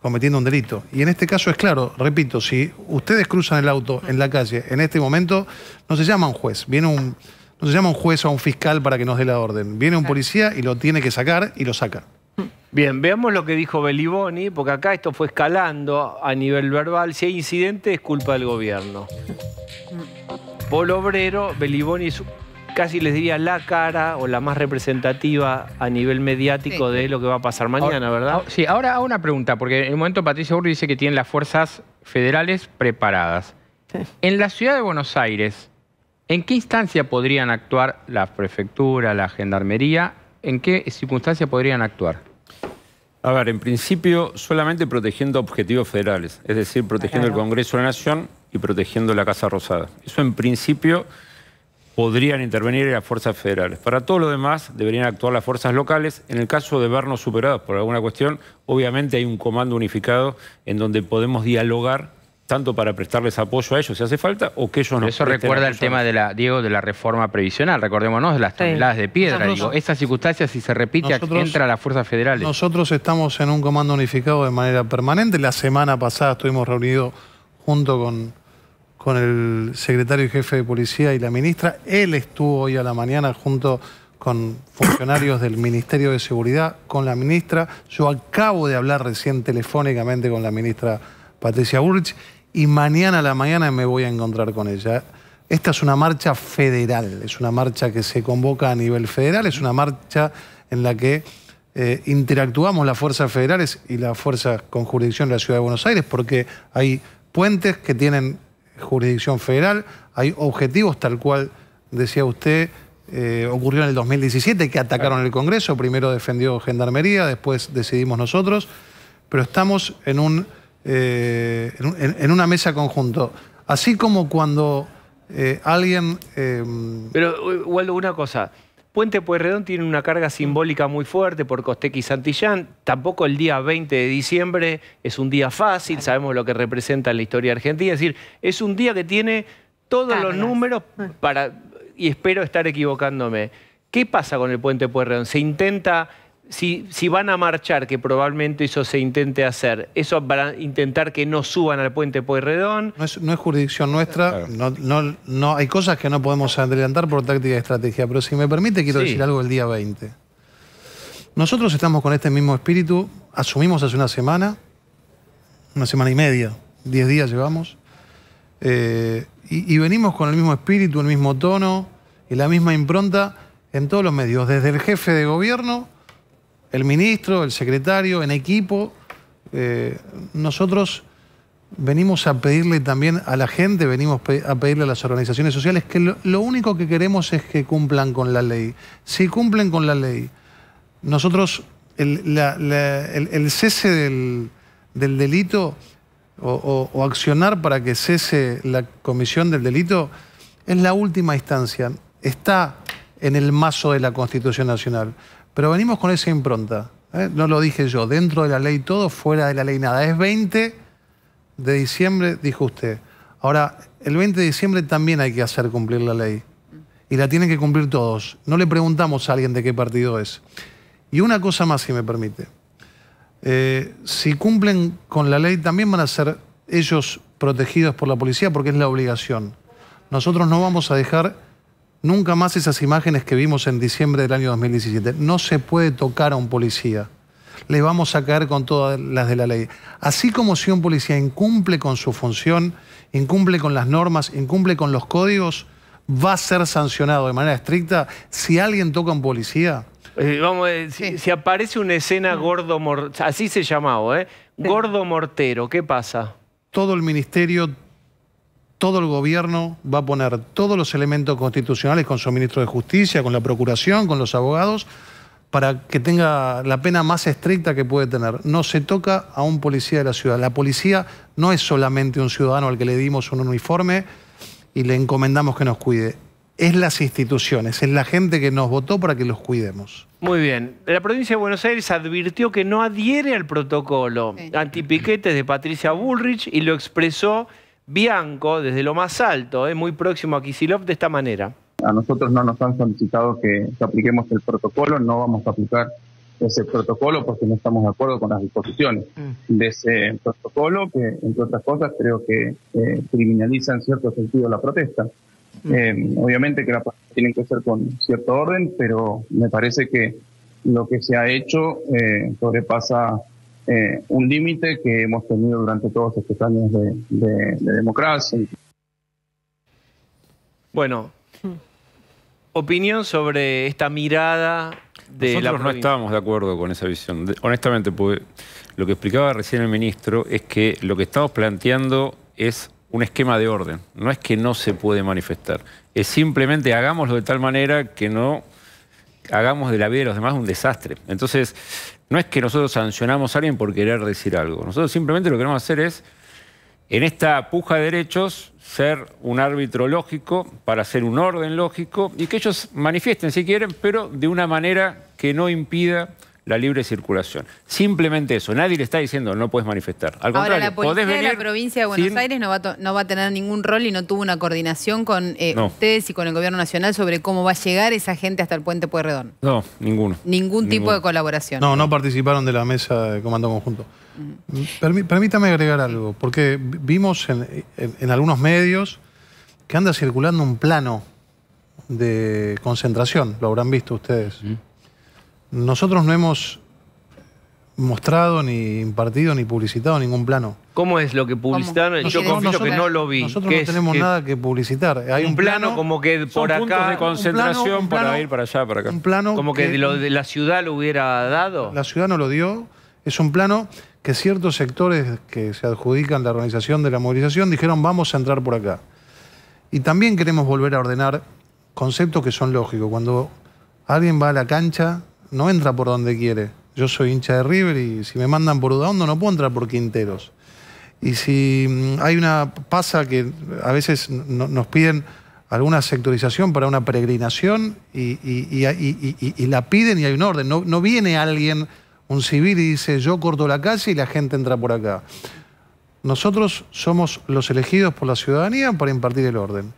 cometiendo un delito. Y en este caso es claro, repito, si ustedes cruzan el auto en la calle en este momento, no se llama un juez, viene un no se llama un juez o a un fiscal para que nos dé la orden. Viene un policía y lo tiene que sacar y lo saca. Bien, veamos lo que dijo Beliboni, porque acá esto fue escalando a nivel verbal. Si hay incidente, es culpa del gobierno. Polo Obrero, Beliboni es casi les diría la cara o la más representativa a nivel mediático de lo que va a pasar mañana, ¿verdad? sí, ahora hago una pregunta, porque en el momento Patricia Burri dice que tienen las fuerzas federales preparadas. En la ciudad de Buenos Aires, ¿En qué instancia podrían actuar la prefectura, la gendarmería? ¿En qué circunstancia podrían actuar? A ver, en principio solamente protegiendo objetivos federales, es decir, protegiendo el Congreso de la Nación y protegiendo la Casa Rosada. Eso en principio podrían intervenir las fuerzas federales. Para todo lo demás deberían actuar las fuerzas locales. En el caso de vernos superados por alguna cuestión, obviamente hay un comando unificado en donde podemos dialogar tanto para prestarles apoyo a ellos si hace falta o que ellos no. Eso recuerda el tema de la, Diego, de la reforma previsional, recordémonos, de las toneladas de piedra. digo, esas circunstancias, si se repite, entra a las fuerzas federales. Nosotros estamos en un comando unificado de manera permanente. La semana pasada estuvimos reunidos junto con, con el secretario y jefe de policía y la ministra. Él estuvo hoy a la mañana junto con funcionarios del Ministerio de Seguridad, con la ministra. Yo acabo de hablar recién telefónicamente con la ministra Patricia Burrich y mañana a la mañana me voy a encontrar con ella. Esta es una marcha federal, es una marcha que se convoca a nivel federal, es una marcha en la que eh, interactuamos las fuerzas federales y las fuerzas con jurisdicción de la Ciudad de Buenos Aires, porque hay puentes que tienen jurisdicción federal, hay objetivos tal cual decía usted, eh, ocurrió en el 2017, que atacaron el Congreso, primero defendió Gendarmería, después decidimos nosotros, pero estamos en un eh, en, una mesa conjunto. Así como cuando eh, alguien... Em, Pero, eh, Waldo, una cosa. Puente Pueyrredón tiene una carga simbólica muy fuerte por Costec y Santillán. Tampoco el día 20 de diciembre es un día fácil, sabemos lo que representa la historia argentina. Es decir, es un día que tiene todos ah, los números para... Y espero estar equivocándome. ¿Qué pasa con el Puente Pueyrredón? ¿Se intenta si, van a marchar, que probablemente eso se intente hacer, eso para intentar que no suban al puente Pueyrredón. No es, jurisdicción nuestra, no, hay cosas que no podemos adelantar por táctica y estrategia, pero si me permite quiero decir algo el día 20. Nosotros estamos con este mismo espíritu, asumimos hace una semana, una semana y media, 10 días llevamos, eh, y, y venimos con el mismo espíritu, el mismo tono y la misma impronta en todos los medios, desde el jefe de gobierno el ministro, el secretario, en equipo, eh, nosotros venimos a pedirle también a la gente, venimos a pedirle a las organizaciones sociales que lo, único que queremos es que cumplan con la ley. Si cumplen con la ley, nosotros el, cese del, delito o, accionar para que cese la comisión del delito es la última instancia. Está en el mazo de la Constitución Nacional. Pero venimos con esa impronta. ¿eh? No lo dije yo, dentro de la ley todo, fuera de la ley nada. Es 20 de diciembre, dijo usted. Ahora, el 20 de diciembre también hay que hacer cumplir la ley. Y la tienen que cumplir todos. No le preguntamos a alguien de qué partido es. Y una cosa más, si me permite. Eh, si cumplen con la ley, también van a ser ellos protegidos por la policía porque es la obligación. Nosotros no vamos a dejar Nunca más esas imágenes que vimos en diciembre del año 2017. No se puede tocar a un policía. Le vamos a caer con todas las de la ley. Así como si un policía incumple con su función, incumple con las normas, incumple con los códigos, va a ser sancionado de manera estricta si alguien toca a un policía. Eh, vamos, eh, si, si, aparece una escena gordo, así se llamaba, ¿eh? Gordo mortero, ¿qué pasa? Todo el ministerio, todo el gobierno va a poner todos los elementos constitucionales con su ministro de Justicia, con la Procuración, con los abogados, para que tenga la pena más estricta que puede tener. No se toca a un policía de la ciudad. La policía no es solamente un ciudadano al que le dimos un uniforme y le encomendamos que nos cuide. Es las instituciones, es la gente que nos votó para que los cuidemos. Muy bien. La provincia de Buenos Aires advirtió que no adhiere al protocolo anti antipiquetes de Patricia Bullrich y lo expresó Bianco, desde lo más alto, es eh, muy próximo a Kisilov, de esta manera. A nosotros no nos han solicitado que, apliquemos el protocolo, no vamos a aplicar ese protocolo porque no estamos de acuerdo con las disposiciones mm. de ese protocolo que, entre otras cosas, creo que eh, criminaliza en cierto sentido la protesta. Mm. Eh, obviamente que la protesta tiene que ser con cierto orden, pero me parece que lo que se ha hecho sobrepasa eh, un límite que hemos tenido durante todos estos años de, democracia. Bueno, opinión sobre esta mirada de Nosotros no estábamos de acuerdo con esa visión. honestamente, pues, lo que explicaba recién el ministro es que lo que estamos planteando es un esquema de orden. No es que no se puede manifestar. Es simplemente hagámoslo de tal manera que no hagamos de la vida de los demás un desastre. Entonces, no es que nosotros sancionamos a alguien por querer decir algo. Nosotros simplemente lo que queremos hacer es, en esta puja de derechos, ser un árbitro lógico, para hacer un orden lógico, y que ellos manifiesten si quieren, pero de una manera que no impida la libre circulación. Simplemente eso. Nadie le está diciendo no puedes manifestar. Al Ahora, contrario, la policía de la provincia de Buenos Aires no va, a tener ningún rol y no tuvo una coordinación con eh, ustedes y con el gobierno nacional sobre cómo va a llegar esa gente hasta el puente Pueyrredón. No, ninguno. Ningún tipo de colaboración. No, no participaron de la mesa de comando conjunto. Mm. permítame agregar algo, porque vimos en, algunos medios que anda circulando un plano de concentración, lo habrán visto ustedes. Nosotros no hemos mostrado, ni impartido, ni publicitado ningún plano. ¿Cómo es lo que publicitaron? Yo confío que no lo vi. Nosotros no tenemos nada que publicitar. Hay un, plano, como que por acá... de concentración para ir para allá, para acá. Un plano como que, lo de la ciudad lo hubiera dado. La ciudad no lo dio. Es un plano que ciertos sectores que se adjudican la organización de la movilización dijeron vamos a entrar por acá. Y también queremos volver a ordenar conceptos que son lógicos. Cuando alguien va a la cancha no entra por donde quiere. Yo soy hincha de River y si me mandan por Udaondo no puedo entrar por Quinteros. Y si mm, hay una pasa que a veces nos piden alguna sectorización para una peregrinación y, la piden y hay un orden. No, no, viene alguien, un civil, y dice yo corto la calle y la gente entra por acá. Nosotros somos los elegidos por la ciudadanía para impartir el orden.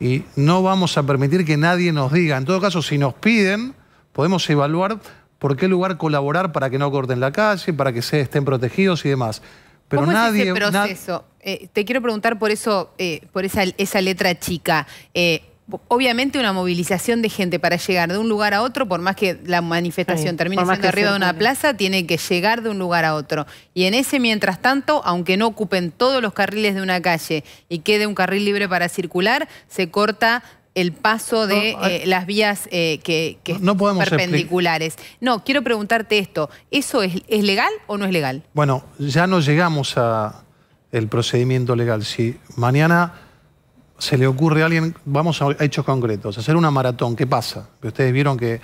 Y no vamos a permitir que nadie nos diga. En todo caso, si nos piden, podemos evaluar por qué lugar colaborar para que no corten la calle, para que se estén protegidos y demás. Pero ¿Cómo nadie, es ese proceso? Eh, te quiero preguntar por eso, eh, por esa, letra chica. Eh, obviamente una movilización de gente para llegar de un lugar a otro, por más que la manifestación termine siendo arriba de una plaza, tiene que llegar de un lugar a otro. Y en ese, mientras tanto, aunque no ocupen todos los carriles de una calle y quede un carril libre para circular, se corta el paso de eh, las vías eh, que, perpendiculares. No, quiero preguntarte esto. ¿Eso es, legal o no es legal? Bueno, ya no llegamos a el procedimiento legal. Si mañana se le ocurre a alguien, vamos a hechos concretos, hacer una maratón, ¿qué pasa? Ustedes vieron que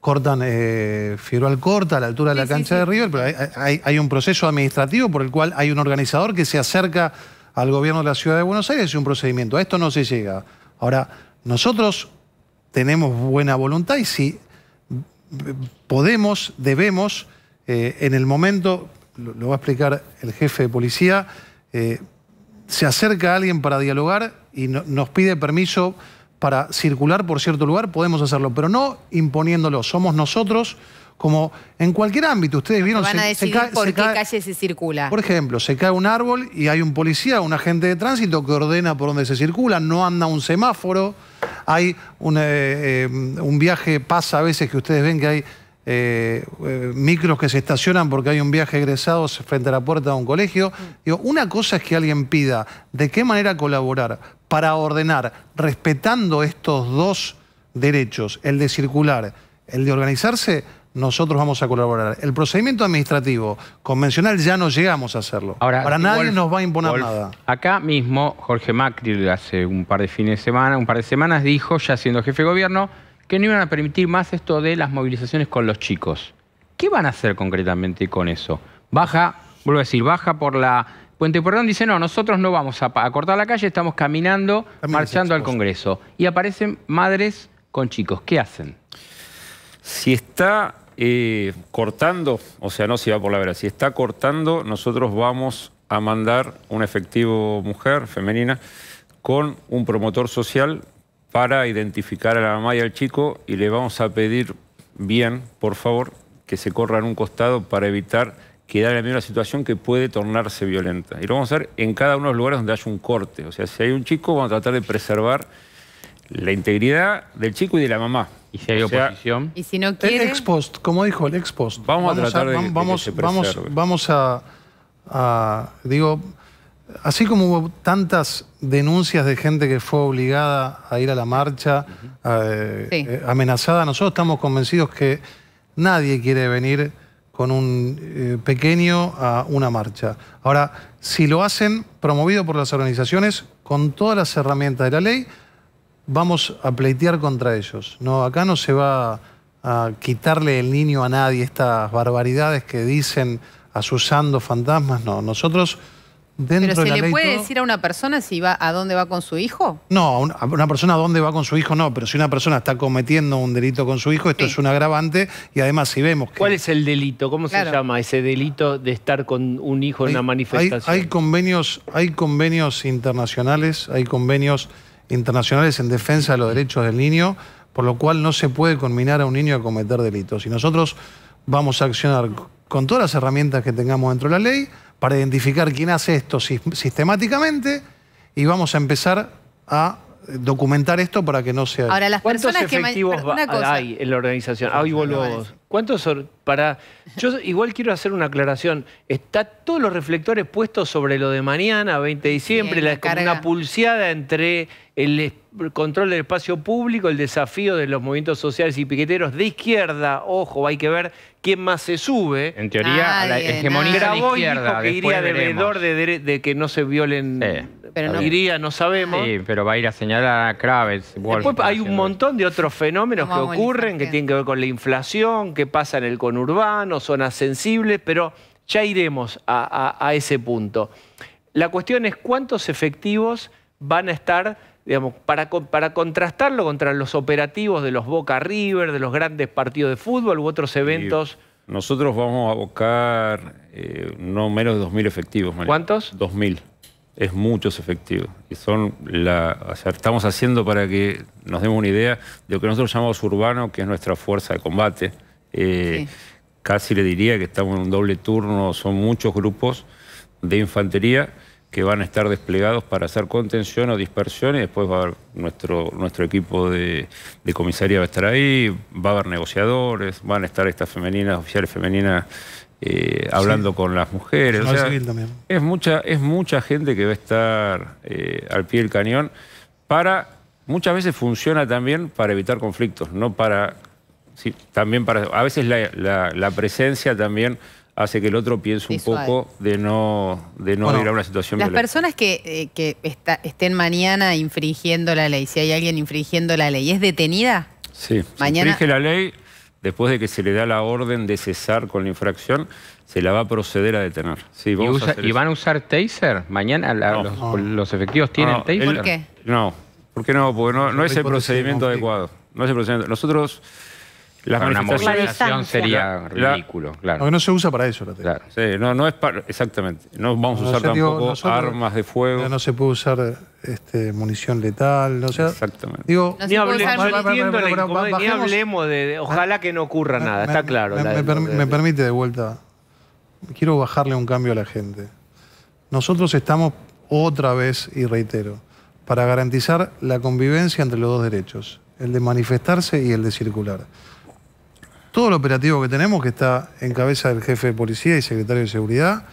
cortan eh, al corta a la altura de la cancha de River, pero hay, hay un proceso administrativo por el cual hay un organizador que se acerca al gobierno de la Ciudad de Buenos Aires y un procedimiento. A esto no se llega. Ahora, nosotros tenemos buena voluntad y si podemos, debemos, eh, en el momento, lo, va a explicar el jefe de policía, eh, se acerca alguien para dialogar y nos pide permiso para circular por cierto lugar, podemos hacerlo, pero no imponiéndolo. Somos nosotros como en cualquier ámbito. Ustedes vieron... Van a decidir se, por qué calle se circula. Por ejemplo, se cae un árbol y hay un policía, un agente de tránsito que ordena por dónde se circula, no anda un semáforo, hay eh, eh, un, viaje, pasa a veces que ustedes ven que hay eh, micros que se estacionan porque hay un viaje egresado frente a la puerta de un colegio. Mm. Digo, una cosa es que alguien pida de qué manera colaborar para ordenar, respetando estos dos derechos, el de circular, el de organizarse, nosotros vamos a colaborar. El procedimiento administrativo convencional ya no llegamos a hacerlo. Para nadie nos va a imponer nada. Acá mismo, Jorge Macri, hace un par de fines de semana, un par de semanas, dijo, ya siendo jefe de gobierno, que no iban a permitir más esto de las movilizaciones con los chicos. ¿Qué van a hacer concretamente con eso? Baja, vuelvo a decir, baja por la Puente Perdón, dice, no, nosotros no vamos a, cortar la calle, estamos caminando, marchando al Congreso. Y aparecen madres con chicos. ¿Qué hacen? Si está eh, cortando, o sea, no se va por la vera, si está cortando, nosotros vamos a mandar un efectivo mujer, femenina, con un promotor social para identificar a la mamá y al chico y le vamos a pedir bien, por favor, que se corra en un costado para evitar quedar en misma situación que puede tornarse violenta. Y lo vamos a hacer en cada uno de los lugares donde haya un corte. O sea, si hay un chico, vamos a tratar de preservar la integridad del chico y de la mamá. Y si hay oposición. Y si no El ex post, como dijo, el ex post. Vamos a tratar de vamos, vamos, vamos a, Digo, así como hubo tantas denuncias de gente que fue obligada a ir a la marcha, eh, eh, amenazada, nosotros estamos convencidos que nadie quiere venir con un eh, pequeño a una marcha. Ahora, si lo hacen promovido por las organizaciones, con todas las herramientas de la ley, vamos a pleitear contra ellos. No, acá no se va a quitarle el niño a nadie estas barbaridades que dicen asusando fantasmas, no. Nosotros dentro ¿Pero de la se le puede decir a una persona si va a dónde va con su hijo? No, a una persona a dónde va con su hijo no, pero si una persona está cometiendo un delito con su hijo, esto es un agravante y además si vemos que... ¿Cuál es el delito? ¿Cómo se llama ese delito de estar con un hijo en una manifestación? convenios, hay convenios internacionales, hay convenios internacionales en defensa de los derechos del niño, por lo cual no se puede conminar a un niño a cometer delitos. Y nosotros vamos a accionar con todas las herramientas que tengamos dentro de la ley para identificar quién hace esto sistemáticamente y vamos a empezar a documentar esto para que no sea... Ahora, las ¿Cuántos efectivos hay en la organización? hoy vuelvo... ¿Cuántos para.? Yo igual quiero hacer una aclaración. Está todos los reflectores puestos sobre lo de mañana, 20 de diciembre, la, como una pulseada entre el control del espacio público, el desafío de los movimientos sociales y piqueteros de izquierda. Ojo, hay que ver quién más se sube. En teoría, la hegemonía de izquierda. que iría de, de, que no se violen. no, iría, no sabemos. Sí, pero va a ir a señalar a Kravitz. después hay un montón de otros fenómenos que ocurren, que tienen que ver con la inflación, que pasa en el conurbano, zonas sensibles, pero ya iremos a, ese punto. La cuestión es cuántos efectivos van a estar, digamos, para, contrastarlo contra los operativos de los Boca River, de los grandes partidos de fútbol u otros eventos. nosotros vamos a abocar eh, no menos de 2.000 efectivos. María. ¿Cuántos? 2.000. Es muchos efectivos. Y son la, estamos haciendo para que nos demos una idea de lo que nosotros llamamos urbano, que es nuestra fuerza de combate eh, casi le diría que estamos en un doble turno, son muchos grupos de infantería que van a estar desplegados para hacer contención o dispersión y después va a haber nuestro, nuestro equipo de, comisaría va a estar ahí, va a haber negociadores, van a estar estas femeninas, oficiales femeninas eh, hablando con las mujeres. es mucha, es mucha gente que va a estar eh, al pie del cañón para. Muchas veces funciona también para evitar conflictos, no para Sí, también para, a veces la, presencia también hace que el otro piense un poco de no, de no ir a una situación Las personas que, eh, que estén mañana infringiendo la ley, si hay alguien infringiendo la ley, ¿es detenida? Sí, mañana... infringe la ley, después de que se le da la orden de cesar con la infracción, se la va a proceder a detener. Sí, ¿Y, van a usar taser? ¿Mañana los, efectivos tienen taser? ¿Por qué? No, ¿por no? Porque no, es el procedimiento adecuado. No es el procedimiento. Nosotros... La manifestación sería ridículo, claro. no se usa para eso la claro, no, no es exactamente. No vamos a usar tampoco armas de fuego. No se puede usar este, munición letal, no Exactamente. Digo, ni hablemos de, ojalá que no ocurra ah, nada, está claro. me permite de vuelta, quiero bajarle un cambio a la gente. Nosotros estamos otra vez, y reitero, para garantizar la convivencia entre los dos derechos, el de manifestarse y el de circular todo el operativo que tenemos, que está en cabeza del jefe de policía y secretario de seguridad,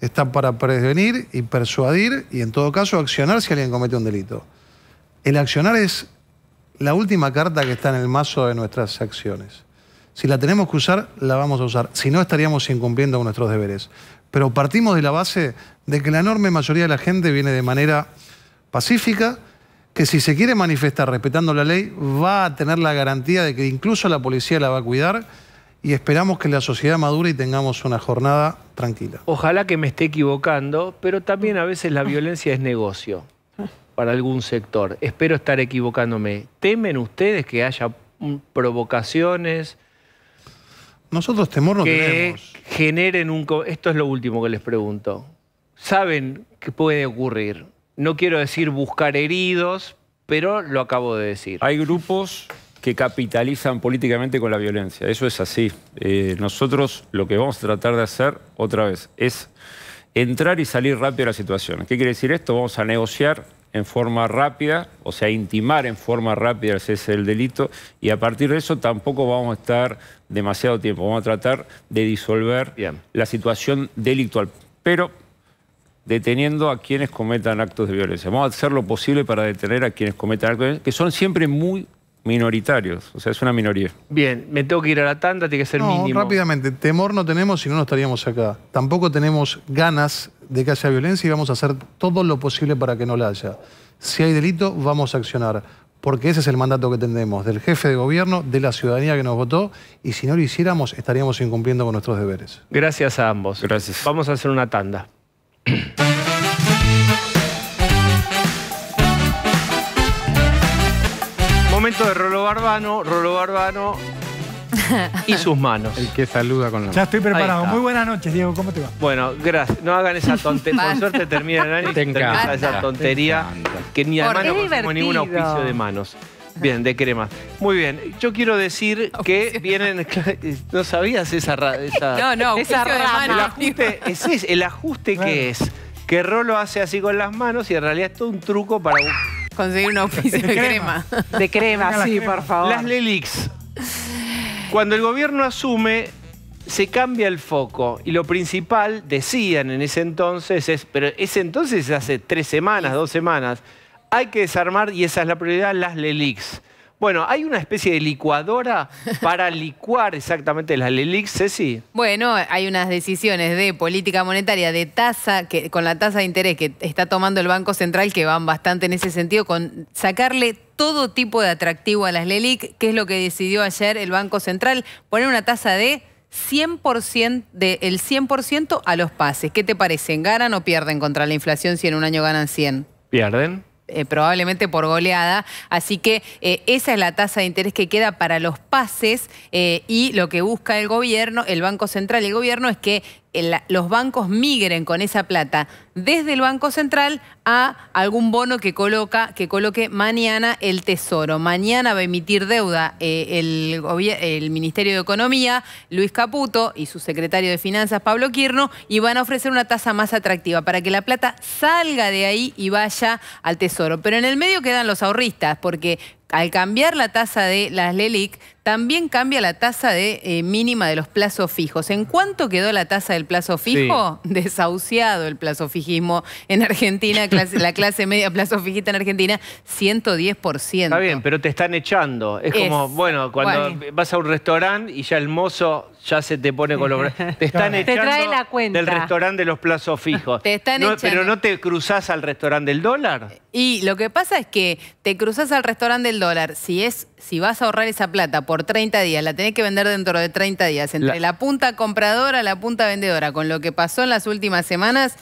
está para prevenir y persuadir y en todo caso accionar si alguien comete un delito. El accionar es la última carta que está en el mazo de nuestras acciones. Si la tenemos que usar, la vamos a usar. Si no, estaríamos incumpliendo nuestros deberes. Pero partimos de la base de que la enorme mayoría de la gente viene de manera pacífica, que si se quiere manifestar respetando la ley, va a tener la garantía de que incluso la policía la va a cuidar y esperamos que la sociedad madure y tengamos una jornada tranquila. Ojalá que me esté equivocando, pero también a veces la violencia es negocio para algún sector. Espero estar equivocándome. ¿Temen ustedes que haya provocaciones? Nosotros temor no que generen un... Esto es lo último que les pregunto. ¿Saben qué puede ocurrir? no quiero decir buscar heridos, pero lo acabo de decir. Hay grupos que capitalizan políticamente con la violencia. Eso es así. Eh, nosotros lo que vamos a tratar de hacer otra vez es entrar y salir rápido de la situación. ¿Qué quiere decir esto? Vamos a negociar en forma rápida, o sea, intimar en forma rápida ese es el delito, y a partir de eso tampoco vamos a estar demasiado tiempo. Vamos a tratar de disolver la situación delictual. Pero deteniendo a quienes cometan actos de violencia. Vamos a hacer lo posible para detener a quienes cometan actos de violencia, que son siempre muy minoritarios, o sea, es una minoría. Bien, me tengo que ir a la tanda, tiene que ser no, mínimo. rápidamente, temor no tenemos si no, no estaríamos acá. Tampoco tenemos ganas de que haya violencia y vamos a hacer todo lo posible para que no la haya. Si hay delito, vamos a accionar, porque ese es el mandato que tenemos del jefe de gobierno, de la ciudadanía que nos votó, y si no lo hiciéramos, estaríamos incumpliendo con nuestros deberes. Gracias a ambos. Gracias. Vamos a hacer una tanda. momento de Rolo Barbano, Rolo Barbano y sus manos. El que saluda con la Ya estoy preparado. Muy buenas noches, Diego. ¿Cómo te va? Bueno, gracias. No hagan esa tontería. Por suerte termina el año y esa tontería que ni además no ningún auspicio de manos. Bien, de crema. Muy bien. Yo quiero decir que vienen... ¿No sabías esa... no, no, esa rama. El ajuste, ese es, el ajuste que es. Que Rolo hace así con las manos y en realidad es todo un truco para... Conseguir un oficio de, crema. De crema, sí, por favor. Las Lelix. Cuando el gobierno asume, se cambia el foco. Y lo principal, decían en ese entonces, es, pero ese entonces hace tres semanas, dos semanas, hay que desarmar, y esa es la prioridad, las Lelix. Bueno, hay una especie de licuadora para licuar exactamente las LELIC, Ceci. Bueno, hay unas decisiones de política monetaria, de tasa, que, con la tasa de interés que está tomando el Banco Central, que van bastante en ese sentido, con sacarle todo tipo de atractivo a las LELIC, que es lo que decidió ayer el Banco Central, poner una tasa de 100% del 100% a los pases. ¿Qué te parece? ¿Ganan o pierden contra la inflación si en un año ganan 100? Pierden. Eh, probablemente por goleada. Así que eh, esa es la tasa de interés que queda para los pases eh, y lo que busca el gobierno, el Banco Central y el gobierno es que los bancos migren con esa plata desde el Banco Central a algún bono que, coloca, que coloque mañana el Tesoro. Mañana va a emitir deuda eh, el, el, Ministerio de Economía, Luis Caputo y su secretario de Finanzas, Pablo Quirno, y van a ofrecer una tasa más atractiva para que la plata salga de ahí y vaya al Tesoro. Pero en el medio quedan los ahorristas, porque al cambiar la tasa de las LELIC, también cambia la tasa de eh, mínima de los plazos fijos. ¿En cuánto quedó la tasa del plazo fijo? Desahuciado el plazo fijismo en Argentina, la clase media plazo fijista en Argentina, 110%. Está bien, pero te están echando. Es, como, bueno, cuando vas a un restaurante y ya el mozo ya se te pone con los Te están cuenta. del restaurante de los plazos fijos. Pero no te cruzás al restaurante del dólar. Y lo que pasa es que te cruzás al restaurante del dólar. Si es, si vas a ahorrar esa plata por 30 días, la tenés que vender dentro de 30 días. Entre la, la punta compradora, la punta vendedora, con lo que pasó en las últimas semanas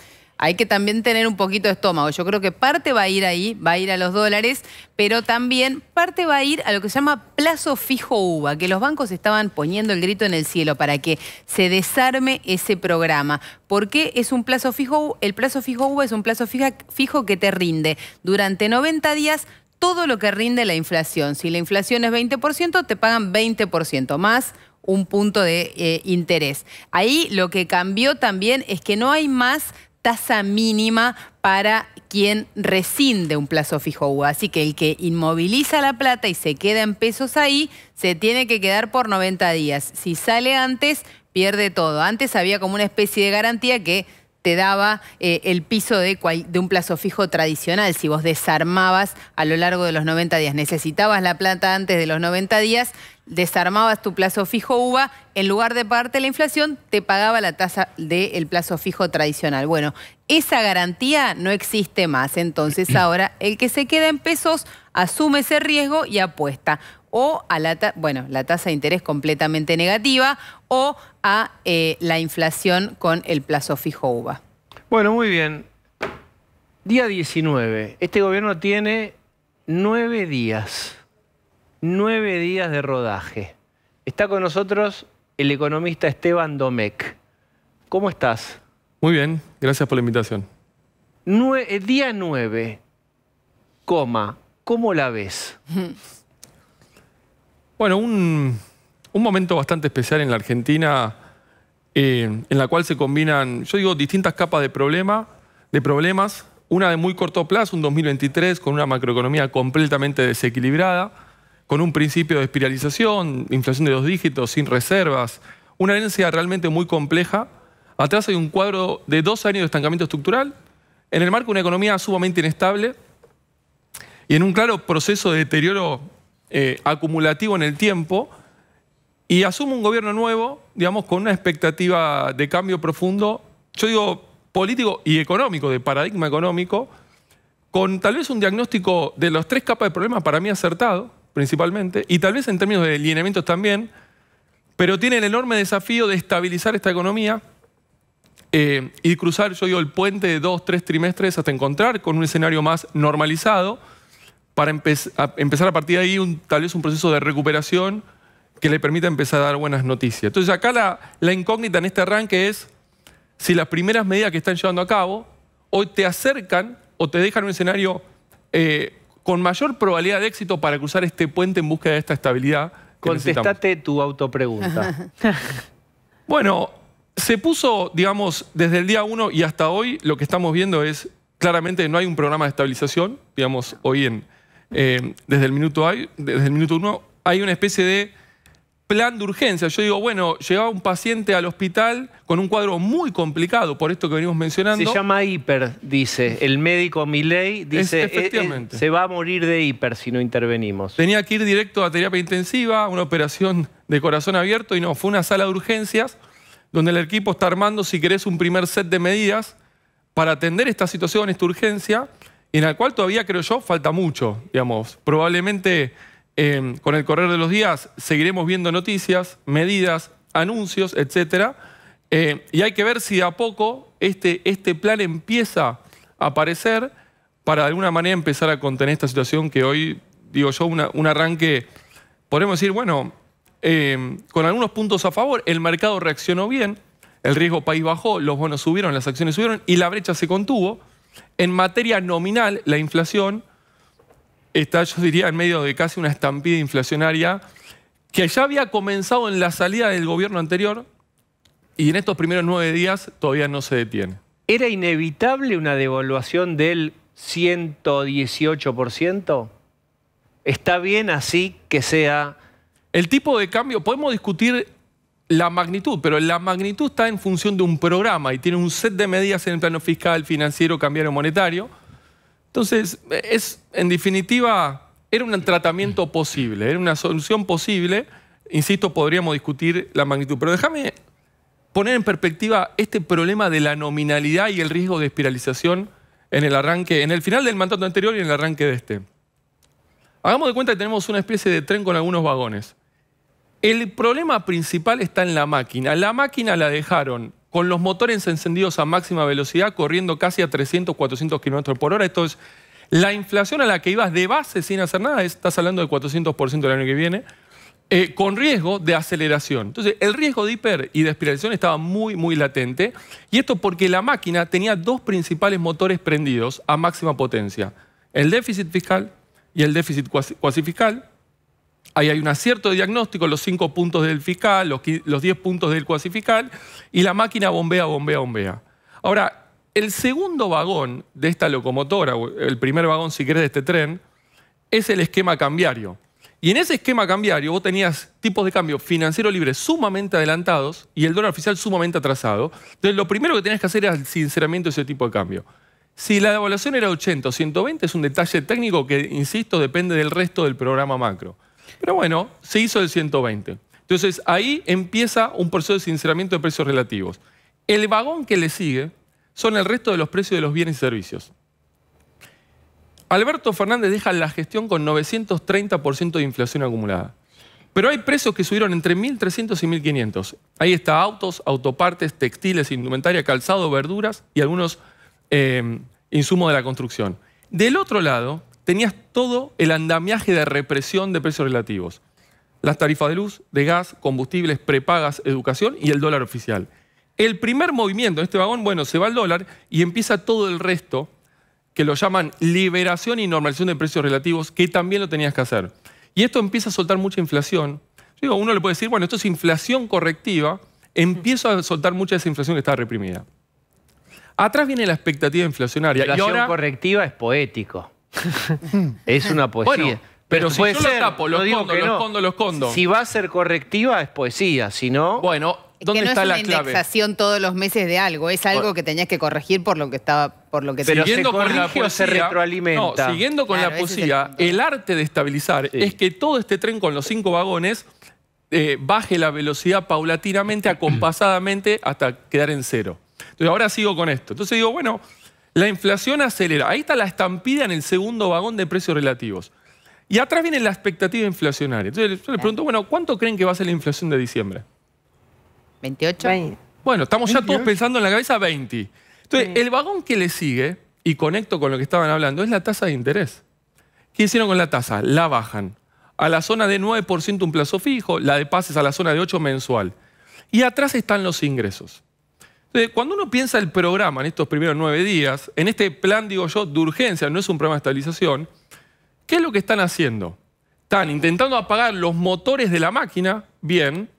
hay que también tener un poquito de estómago. Yo creo que parte va a ir ahí, va a ir a los dólares, pero también parte va a ir a lo que se llama plazo fijo UVA, que los bancos estaban poniendo el grito en el cielo para que se desarme ese programa. ¿Por qué es un plazo fijo? El plazo fijo UVA es un plazo fijo que te rinde durante 90 días todo lo que rinde la inflación. Si la inflación es 20%, te pagan 20% más un punto de eh, interés. Ahí lo que cambió también es que no hay más tasa mínima para quien rescinde un plazo fijo Así que el que inmoviliza la plata y se queda en pesos ahí, se tiene que quedar por 90 días. Si sale antes, pierde todo. Antes había como una especie de garantía que te daba eh, el piso de, de, un plazo fijo tradicional. Si vos desarmabas a lo largo de los 90 días, necesitabas la plata antes de los 90 días, desarmabas tu plazo fijo UVA, en lugar de pagarte la inflación, te pagaba la tasa del plazo fijo tradicional. Bueno, esa garantía no existe más. Entonces ahora el que se queda en pesos asume ese riesgo y apuesta o a la, bueno, la tasa de interés completamente negativa o a eh, la inflación con el plazo fijo UVA. Bueno, muy bien. Día 19. Este gobierno tiene nueve días nueve días de rodaje. Está con nosotros el economista Esteban Domecq. ¿Cómo estás? Muy bien, gracias por la invitación. Eh, día nueve coma, ¿cómo la ves? Bueno, un, momento bastante especial en la Argentina, eh, en la cual se combinan, yo digo, distintas capas de, problema, de problemas, una de muy corto plazo, un 2023, con una macroeconomía completamente desequilibrada, con un principio de espiralización, inflación de dos dígitos, sin reservas, una herencia realmente muy compleja. Atrás hay un cuadro de dos años de estancamiento estructural, en el marco de una economía sumamente inestable y en un claro proceso de deterioro eh, acumulativo en el tiempo. Y asume un gobierno nuevo, digamos, con una expectativa de cambio profundo, yo digo político y económico, de paradigma económico, con tal vez un diagnóstico de los tres capas de problemas para mí acertado, principalmente, y tal vez en términos de lineamientos también, pero tiene el enorme desafío de estabilizar esta economía eh, y cruzar, yo digo, el puente de dos, tres trimestres hasta encontrar con un escenario más normalizado para empezar a partir de ahí tal vez un proceso de recuperación que le permita empezar a dar buenas noticias. Entonces acá la, incógnita en este arranque es si las primeras medidas que están llevando a cabo hoy te acercan o te dejan un escenario eh, con mayor probabilidad de éxito para cruzar este puente en busca de esta estabilidad? Contestate tu autopregunta. bueno, se puso, digamos, desde el día 1 y hasta hoy, lo que estamos viendo es, claramente no hay un programa de estabilización, digamos, hoy en, eh, desde el minuto 1 desde el minuto uno, hay una especie de plan de urgencia. Yo digo, bueno, llegaba un paciente al hospital con un cuadro muy complicado, por esto que venimos mencionando. Se llama hiper, dice. El médico Milei. dice, eh, eh, se va a morir de hiper si no intervenimos. Tenía que ir directo a terapia intensiva, una operación de corazón abierto, y no, fue una sala de urgencias donde el equipo está armando, si querés, un primer set de medidas para atender esta situación, esta urgencia, en la cual todavía, creo yo, falta mucho, digamos. Probablemente Em, con el correr de los días seguiremos viendo noticias, medidas, anuncios, etc. Em, y hay que ver si a poco este, este plan empieza a aparecer para de alguna manera empezar a contener esta situación que hoy, digo yo, un arranque, podemos decir, bueno, em, con algunos puntos a favor, el mercado reaccionó bien, el riesgo país bajó, los bonos subieron, las acciones subieron y la brecha se contuvo. En materia nominal, la inflación está, yo diría, en medio de casi una estampida inflacionaria que ya había comenzado en la salida del gobierno anterior y en estos primeros nueve días todavía no se detiene. ¿Era inevitable una devaluación del 118%? ¿Está bien así que sea... El tipo de cambio, podemos discutir la magnitud, pero la magnitud está en función de un programa y tiene un set de medidas en el plano fiscal, financiero, cambiario, monetario entonces, es, en definitiva, era un tratamiento posible, era una solución posible. Insisto, podríamos discutir la magnitud, pero déjame poner en perspectiva este problema de la nominalidad y el riesgo de espiralización en el arranque, en el final del mandato anterior y en el arranque de este. Hagamos de cuenta que tenemos una especie de tren con algunos vagones. El problema principal está en la máquina. La máquina la dejaron con los motores encendidos a máxima velocidad, corriendo casi a 300, 400 kilómetros por hora. Esto la inflación a la que ibas de base sin hacer nada, estás hablando de 400% el año que viene, eh, con riesgo de aceleración. Entonces, el riesgo de hiper y de espiralización estaba muy, muy latente. Y esto porque la máquina tenía dos principales motores prendidos a máxima potencia. El déficit fiscal y el déficit cuasi fiscal, Ahí hay un acierto de diagnóstico, los cinco puntos del fiscal, los, los diez puntos del cuasi fiscal, y la máquina bombea, bombea, bombea. Ahora, el segundo vagón de esta locomotora, el primer vagón, si querés, de este tren, es el esquema cambiario. Y en ese esquema cambiario vos tenías tipos de cambio financiero libre sumamente adelantados y el dólar oficial sumamente atrasado. Entonces lo primero que tenías que hacer era el sinceramiento de ese tipo de cambio. Si la devaluación era 80 o 120 es un detalle técnico que, insisto, depende del resto del programa macro. Pero bueno, se hizo el 120. Entonces ahí empieza un proceso de sinceramiento de precios relativos. El vagón que le sigue son el resto de los precios de los bienes y servicios. Alberto Fernández deja la gestión con 930% de inflación acumulada. Pero hay precios que subieron entre 1.300 y 1.500. Ahí está autos, autopartes, textiles, indumentaria, calzado, verduras y algunos eh, insumos de la construcción. Del otro lado, tenías todo el andamiaje de represión de precios relativos. Las tarifas de luz, de gas, combustibles, prepagas, educación y el dólar oficial. El primer movimiento en este vagón, bueno, se va el dólar y empieza todo el resto, que lo llaman liberación y normalización de precios relativos, que también lo tenías que hacer. Y esto empieza a soltar mucha inflación. uno le puede decir, bueno, esto es inflación correctiva, empiezo a soltar mucha de esa inflación que está reprimida. Atrás viene la expectativa inflacionaria. La Inflación correctiva es poético es una poesía. pero, si yo lo tapo, los no los Si va a ser correctiva, es poesía. Si no... Bueno, ¿dónde está es la una indexación todos los meses de algo. Es algo que tenías que corregir por lo que estaba... Por lo que pero siguiendo con la poesía, siguiendo con la poesía, el, arte de estabilizar es que todo este tren con los cinco vagones eh, baje la velocidad paulatinamente, acompasadamente, hasta quedar en cero. Entonces ahora sigo con esto. Entonces digo, bueno... La inflación acelera. Ahí está la estampida en el segundo vagón de precios relativos. Y atrás viene la expectativa inflacionaria. Entonces yo le pregunto, bueno, ¿cuánto creen que va a ser la inflación de diciembre? 28. Bueno, estamos ya todos pensando en la cabeza 20. Entonces, el vagón que le sigue, y conecto con lo que estaban hablando, es la tasa de interés. ¿Qué hicieron con la tasa? La bajan. A la zona de 9% un plazo fijo, la de pases a la zona de 8 mensual. Y atrás están los ingresos. Cuando uno piensa el programa en estos primeros nueve días, en este plan, digo yo, de urgencia, no es un programa de estabilización, ¿qué es lo que están haciendo? Están intentando apagar los motores de la máquina, bien,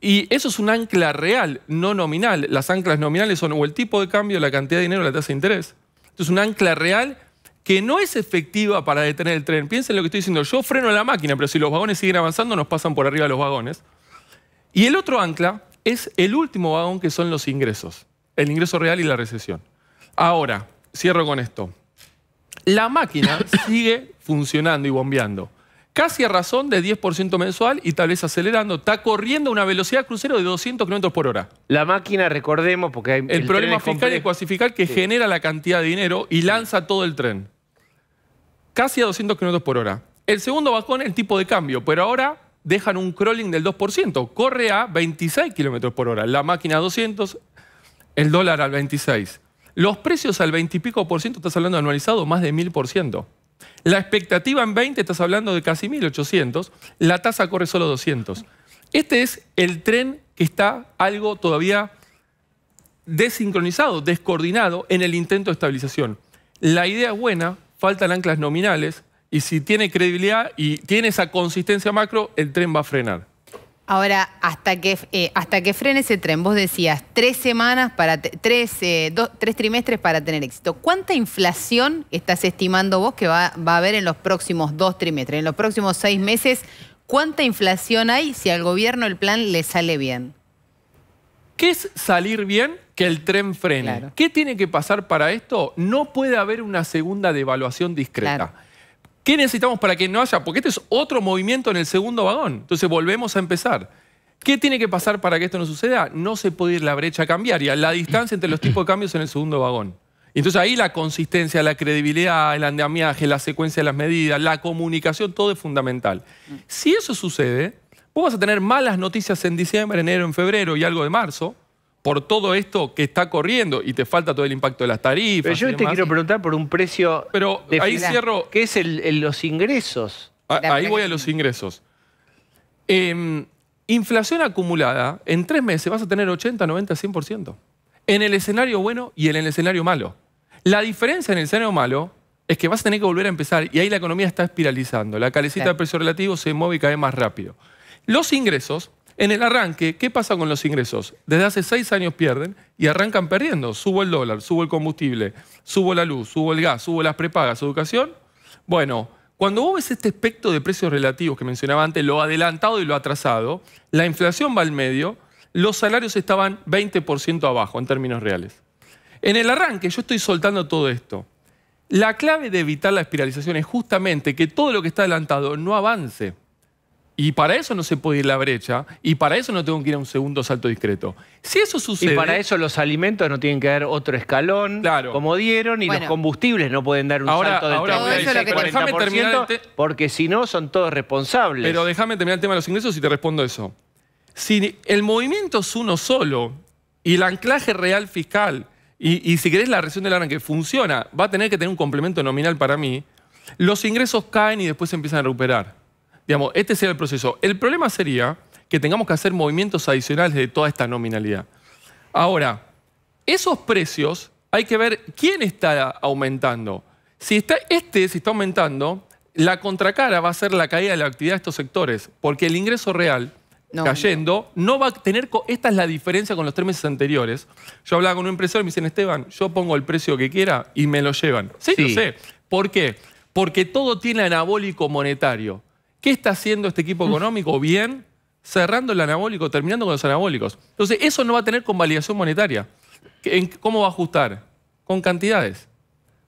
y eso es un ancla real, no nominal. Las anclas nominales son o el tipo de cambio, la cantidad de dinero, la tasa de interés. Esto es un ancla real que no es efectiva para detener el tren. Piensen lo que estoy diciendo. Yo freno la máquina, pero si los vagones siguen avanzando, nos pasan por arriba los vagones. Y el otro ancla, es el último vagón que son los ingresos, el ingreso real y la recesión. Ahora, cierro con esto. La máquina sigue funcionando y bombeando. Casi a razón de 10% mensual y tal vez acelerando. Está corriendo a una velocidad crucero de 200 km por hora. La máquina, recordemos, porque hay... El, el problema fiscal y cuasifical que genera la cantidad de dinero y lanza todo el tren. Casi a 200 km por hora. El segundo es el tipo de cambio, pero ahora dejan un crawling del 2%. Corre a 26 kilómetros por hora. La máquina a 200, el dólar al 26. Los precios al 20 y pico por ciento, estás hablando anualizado, más de 1000 por ciento. La expectativa en 20, estás hablando de casi 1800. La tasa corre solo 200. Este es el tren que está algo todavía desincronizado, descoordinado en el intento de estabilización. La idea es buena, faltan anclas nominales, y si tiene credibilidad y tiene esa consistencia macro, el tren va a frenar. Ahora, hasta que, eh, hasta que frene ese tren, vos decías tres semanas para eh, tres, trimestres para tener éxito. ¿Cuánta inflación estás estimando vos que va, va a haber en los próximos dos trimestres? En los próximos seis meses, ¿cuánta inflación hay si al gobierno el plan le sale bien? ¿Qué es salir bien? Que el tren frene. ¿Qué tiene que pasar para esto? No puede haber una segunda devaluación discreta. ¿Qué necesitamos para que no haya? Porque este es otro movimiento en el segundo vagón. Entonces volvemos a empezar. ¿Qué tiene que pasar para que esto no suceda? No se puede ir la brecha a cambiar y a la distancia entre los tipos de cambios en el segundo vagón. Entonces ahí la consistencia, la credibilidad, el andamiaje, la secuencia de las medidas, la comunicación, todo es fundamental. Si eso sucede, vos vas a tener malas noticias en diciembre, enero, en febrero y algo de marzo, por todo esto que está corriendo y te falta todo el impacto de las tarifas. Pero yo te quiero preguntar por un precio. Pero ahí cierro. ¿Qué es los ingresos? Ah, ahí voy a los ingresos. Em, inflación acumulada, en tres meses vas a tener 80, 90, 100%. En el escenario bueno y en el escenario malo. La diferencia en el escenario malo es que vas a tener que volver a empezar y ahí la economía está espiralizando. La calecita de precio relativo se mueve y cae más rápido. Los ingresos en el arranque, ¿qué pasa con los ingresos? Desde hace seis años pierden y arrancan perdiendo. Subo el dólar, subo el combustible, subo la luz, subo el gas, subo las prepagas, educación. Bueno, cuando vos ves este aspecto de precios relativos que mencionaba antes, lo adelantado y lo atrasado, la inflación va al medio, los salarios estaban 20% abajo en términos reales. En el arranque, yo estoy soltando todo esto. La clave de evitar la espiralización es justamente que todo lo que está adelantado no avance. Y para eso no se puede ir la brecha y para eso no tengo que ir a un segundo salto discreto. Si eso sucede... Y para eso los alimentos no tienen que dar otro escalón como dieron y los combustibles no pueden dar un salto del ahora, 30, porque si no son todos responsables. Pero déjame terminar el tema de los ingresos y te respondo eso. Si el movimiento es uno solo y el anclaje real fiscal y, y si querés la reacción del que funciona, va a tener que tener un complemento nominal para mí, los ingresos caen y después se empiezan a recuperar. Digamos, este sería el proceso. El problema sería que tengamos que hacer movimientos adicionales de toda esta nominalidad. Ahora, esos precios hay que ver quién está aumentando. Si está, este si está aumentando, la contracara va a ser la caída de la actividad de estos sectores, porque el ingreso real cayendo no. va a tener... Esta es la diferencia con los tres meses anteriores. Yo hablaba con un empresario y me dicen, Esteban, yo pongo el precio que quiera y me lo llevan. Sí, sí. lo sé. ¿Por qué? Porque todo tiene anabólico monetario. ¿Qué está haciendo este equipo mm. económico bien? Cerrando el anabólico, terminando con los anabólicos. Entonces, eso no va a tener convalidación monetaria. ¿Cómo va a ajustar? Con cantidades.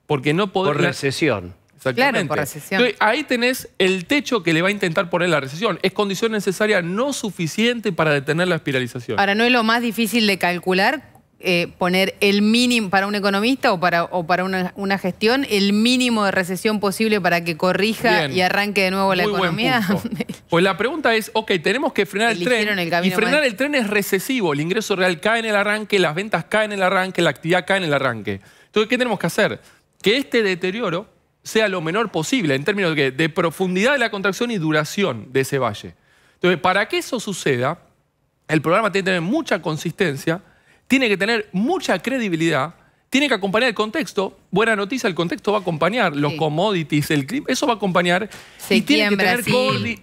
Porque no podemos... Por recesión. Exactamente. Claro, por recesión. ahí tenés el techo que le va a intentar poner la recesión. Es condición necesaria no suficiente para detener la espiralización. Para ¿no es lo más difícil de calcular eh, poner el mínimo, para un economista o para, o para una, gestión, el mínimo de recesión posible para que corrija y arranque de nuevo la economía? pues la pregunta es, ok, tenemos que frenar el tren. y frenar el tren es recesivo, el ingreso real cae en el arranque, las ventas caen en el arranque, la actividad cae en el arranque. Entonces, ¿qué tenemos que hacer? Que este deterioro sea lo menor posible en términos de, de profundidad de la contracción y duración de ese valle. Entonces, para que eso suceda, el programa tiene que tener mucha consistencia, tiene que tener mucha credibilidad, tiene que acompañar el contexto. Buena noticia, el contexto va a acompañar los commodities, el clima, eso va a acompañar. y, tiene que tener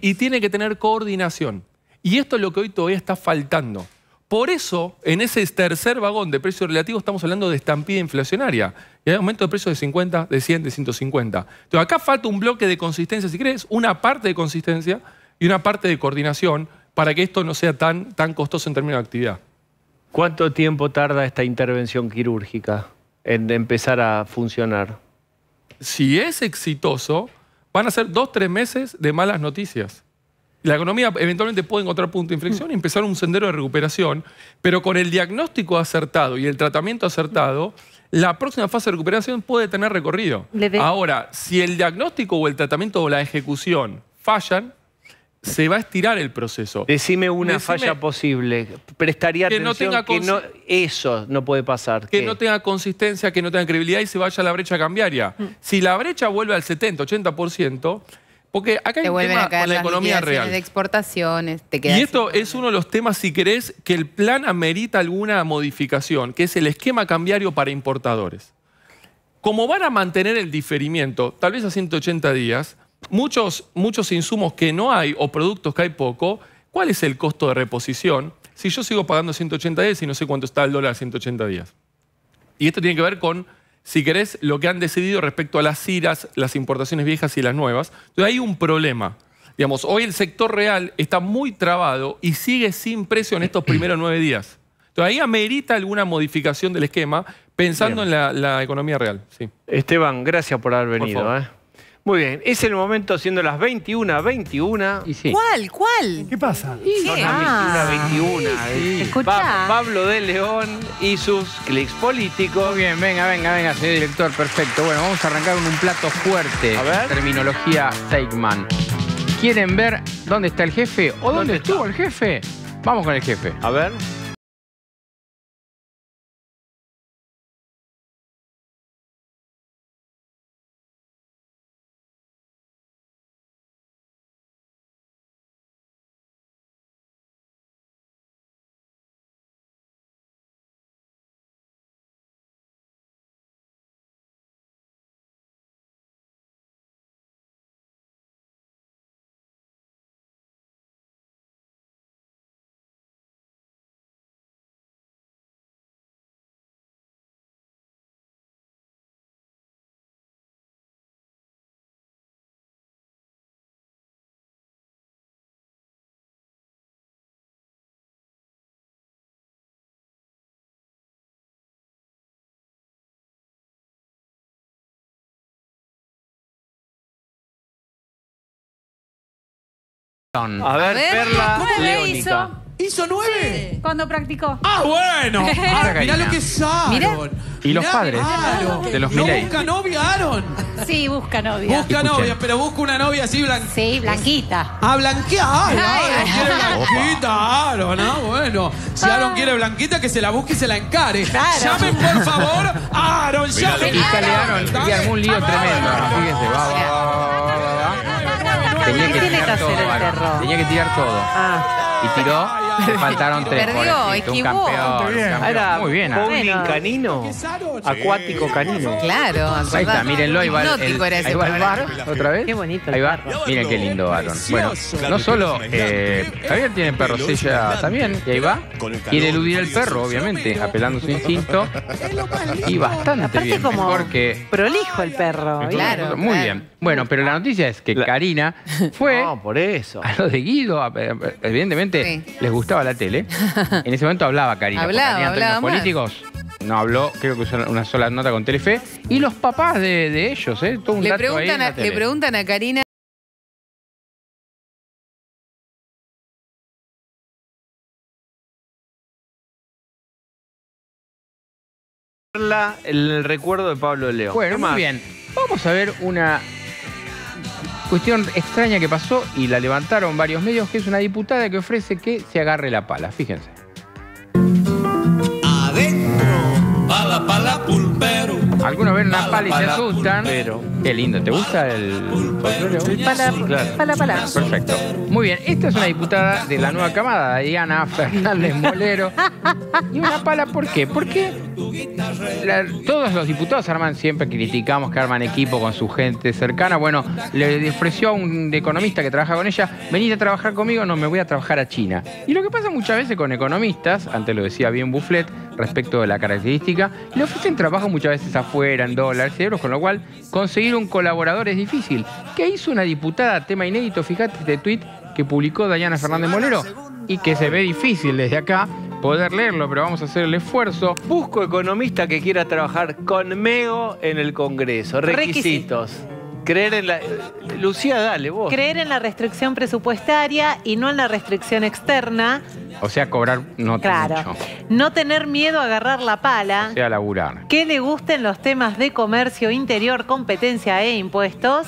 y tiene que tener coordinación. Y esto es lo que hoy todavía está faltando. Por eso, en ese tercer vagón de precios relativos estamos hablando de estampida inflacionaria. Y hay aumento de precios de 50, de 100, de 150. Entonces, acá falta un bloque de consistencia, si crees, una parte de consistencia y una parte de coordinación para que esto no sea tan, tan costoso en términos de actividad. ¿Cuánto tiempo tarda esta intervención quirúrgica en empezar a funcionar? Si es exitoso, van a ser dos, o tres meses de malas noticias. La economía eventualmente puede encontrar punto de inflexión y empezar un sendero de recuperación, pero con el diagnóstico acertado y el tratamiento acertado, la próxima fase de recuperación puede tener recorrido. Ahora, si el diagnóstico o el tratamiento o la ejecución fallan, se va a estirar el proceso. Decime una falla posible. Prestaría que atención no tenga que no, eso no puede pasar. Que no tenga consistencia, que no tenga credibilidad y se vaya a la brecha cambiaria. Mm. Si la brecha vuelve al 70, 80%, porque acá hay un tema con la economía real. de exportaciones, Y esto es uno de los temas, si querés, que el plan amerita alguna modificación, que es el esquema cambiario para importadores. Como van a mantener el diferimiento, tal vez a 180 días, muchos, muchos insumos que no hay o productos que hay poco, ¿cuál es el costo de reposición? Si yo sigo pagando 180 días y no sé cuánto está el dólar a 180 días. Y esto tiene que ver con, si querés, lo que han decidido respecto a las IRAs, las importaciones viejas y las nuevas. Entonces hay un problema. Digamos, hoy el sector real está muy trabado y sigue sin precio en estos primeros nueve días. Entonces ahí amerita alguna modificación del esquema pensando en la, economía real. Sí. Esteban, gracias por haber venido. ¿eh? Muy bien, es el momento siendo las 21, 21. ¿Cuál? ¿Cuál? ¿Qué pasa? Son las 21.21 ah. Pablo de León y sus clics políticos. Muy bien, venga, venga, venga, señor director, perfecto. Bueno, vamos a arrancar con un plato fuerte. A ver. Terminología ¿Quieren ver dónde está el jefe o dónde, estuvo el jefe? Vamos con el jefe. A ver. A ver, Perla ¿Cómo le hizo? ¿Hizo nueve? Cuando practicó. ¡Ah, bueno! mirá lo que sabe. Y los padres claro. no busca novia, Aaron. Sí, busca novia. Busca novia, pero busca una novia así blanquita. Sí, blanquita. Ah, blanquea. Ah, Aaron quiere blanquita, Aaron. Ah, bueno. Si ah. Aaron quiere blanquita, que se la busque y se la encare. Llamen, por favor, Aaron. Llamen. Aaron. Y algún lío tremendo. Fíjese, va. Tenía que tirar hacer todo, el Tenía que tirar todo. Ah y tiró, le faltaron tres. Perdió, Esquivó Era Muy bien. Bowling ah. canino, acuático canino. Claro, Ahí está, mírenlo, ahí va el, ahí va bar, otra vez. Qué bonito. Ahí va, miren qué lindo va Bueno, no solo eh, Javier tiene perros Ella también, y ahí va. Quiere eludir al el perro, obviamente, apelando su instinto. Y bastante bien, mejor que... prolijo el perro. Claro. Muy bien. Bueno, pero la noticia es que Karina fue... por eso. A lo de Guido, evidentemente les gustaba la tele. En ese momento hablaba Karina. Hablaba, hablaba políticos. No habló, creo que usó una sola nota con Telefe. Y los papás de, ellos, ¿eh? Le preguntan, a, le Karina. La- el recuerdo de Pablo Leo. Bueno, más? muy bien. Vamos a ver una Cuestión extraña que pasó y la levantaron varios medios, que es una diputada que ofrece que se agarre la pala. Fíjense. Adentro, pala, pala, algunos ven una pala y se asustan. Qué lindo. ¿Te gusta el Pala, pala, Perfecto. Muy bien. Esta es una diputada de la nueva camada, Diana Fernández Molero. ¿Y una pala por qué? Porque todos los diputados arman, siempre criticamos que arman equipo con su gente cercana. Bueno, le ofreció a un economista que trabaja con ella, venid a trabajar conmigo, no me voy a trabajar a China. Y lo que pasa muchas veces con economistas, antes lo decía bien Bufflet, respecto de la característica, le ofrecen trabajo muchas veces a fueran en dólares, euros, con lo cual conseguir un colaborador es difícil. ¿Qué hizo una diputada? Tema inédito, fíjate este tweet que publicó Dayana Fernández Molero y que se ve difícil desde acá poder leerlo, pero vamos a hacer el esfuerzo. Busco economista que quiera trabajar conmigo en el Congreso. Requisitos. Creer en la. Lucía, dale, vos. Creer en la restricción presupuestaria y no en la restricción externa. O sea, cobrar no claro. mucho. No tener miedo a agarrar la pala. O sea, laburar. Que le gusten los temas de comercio interior, competencia e impuestos.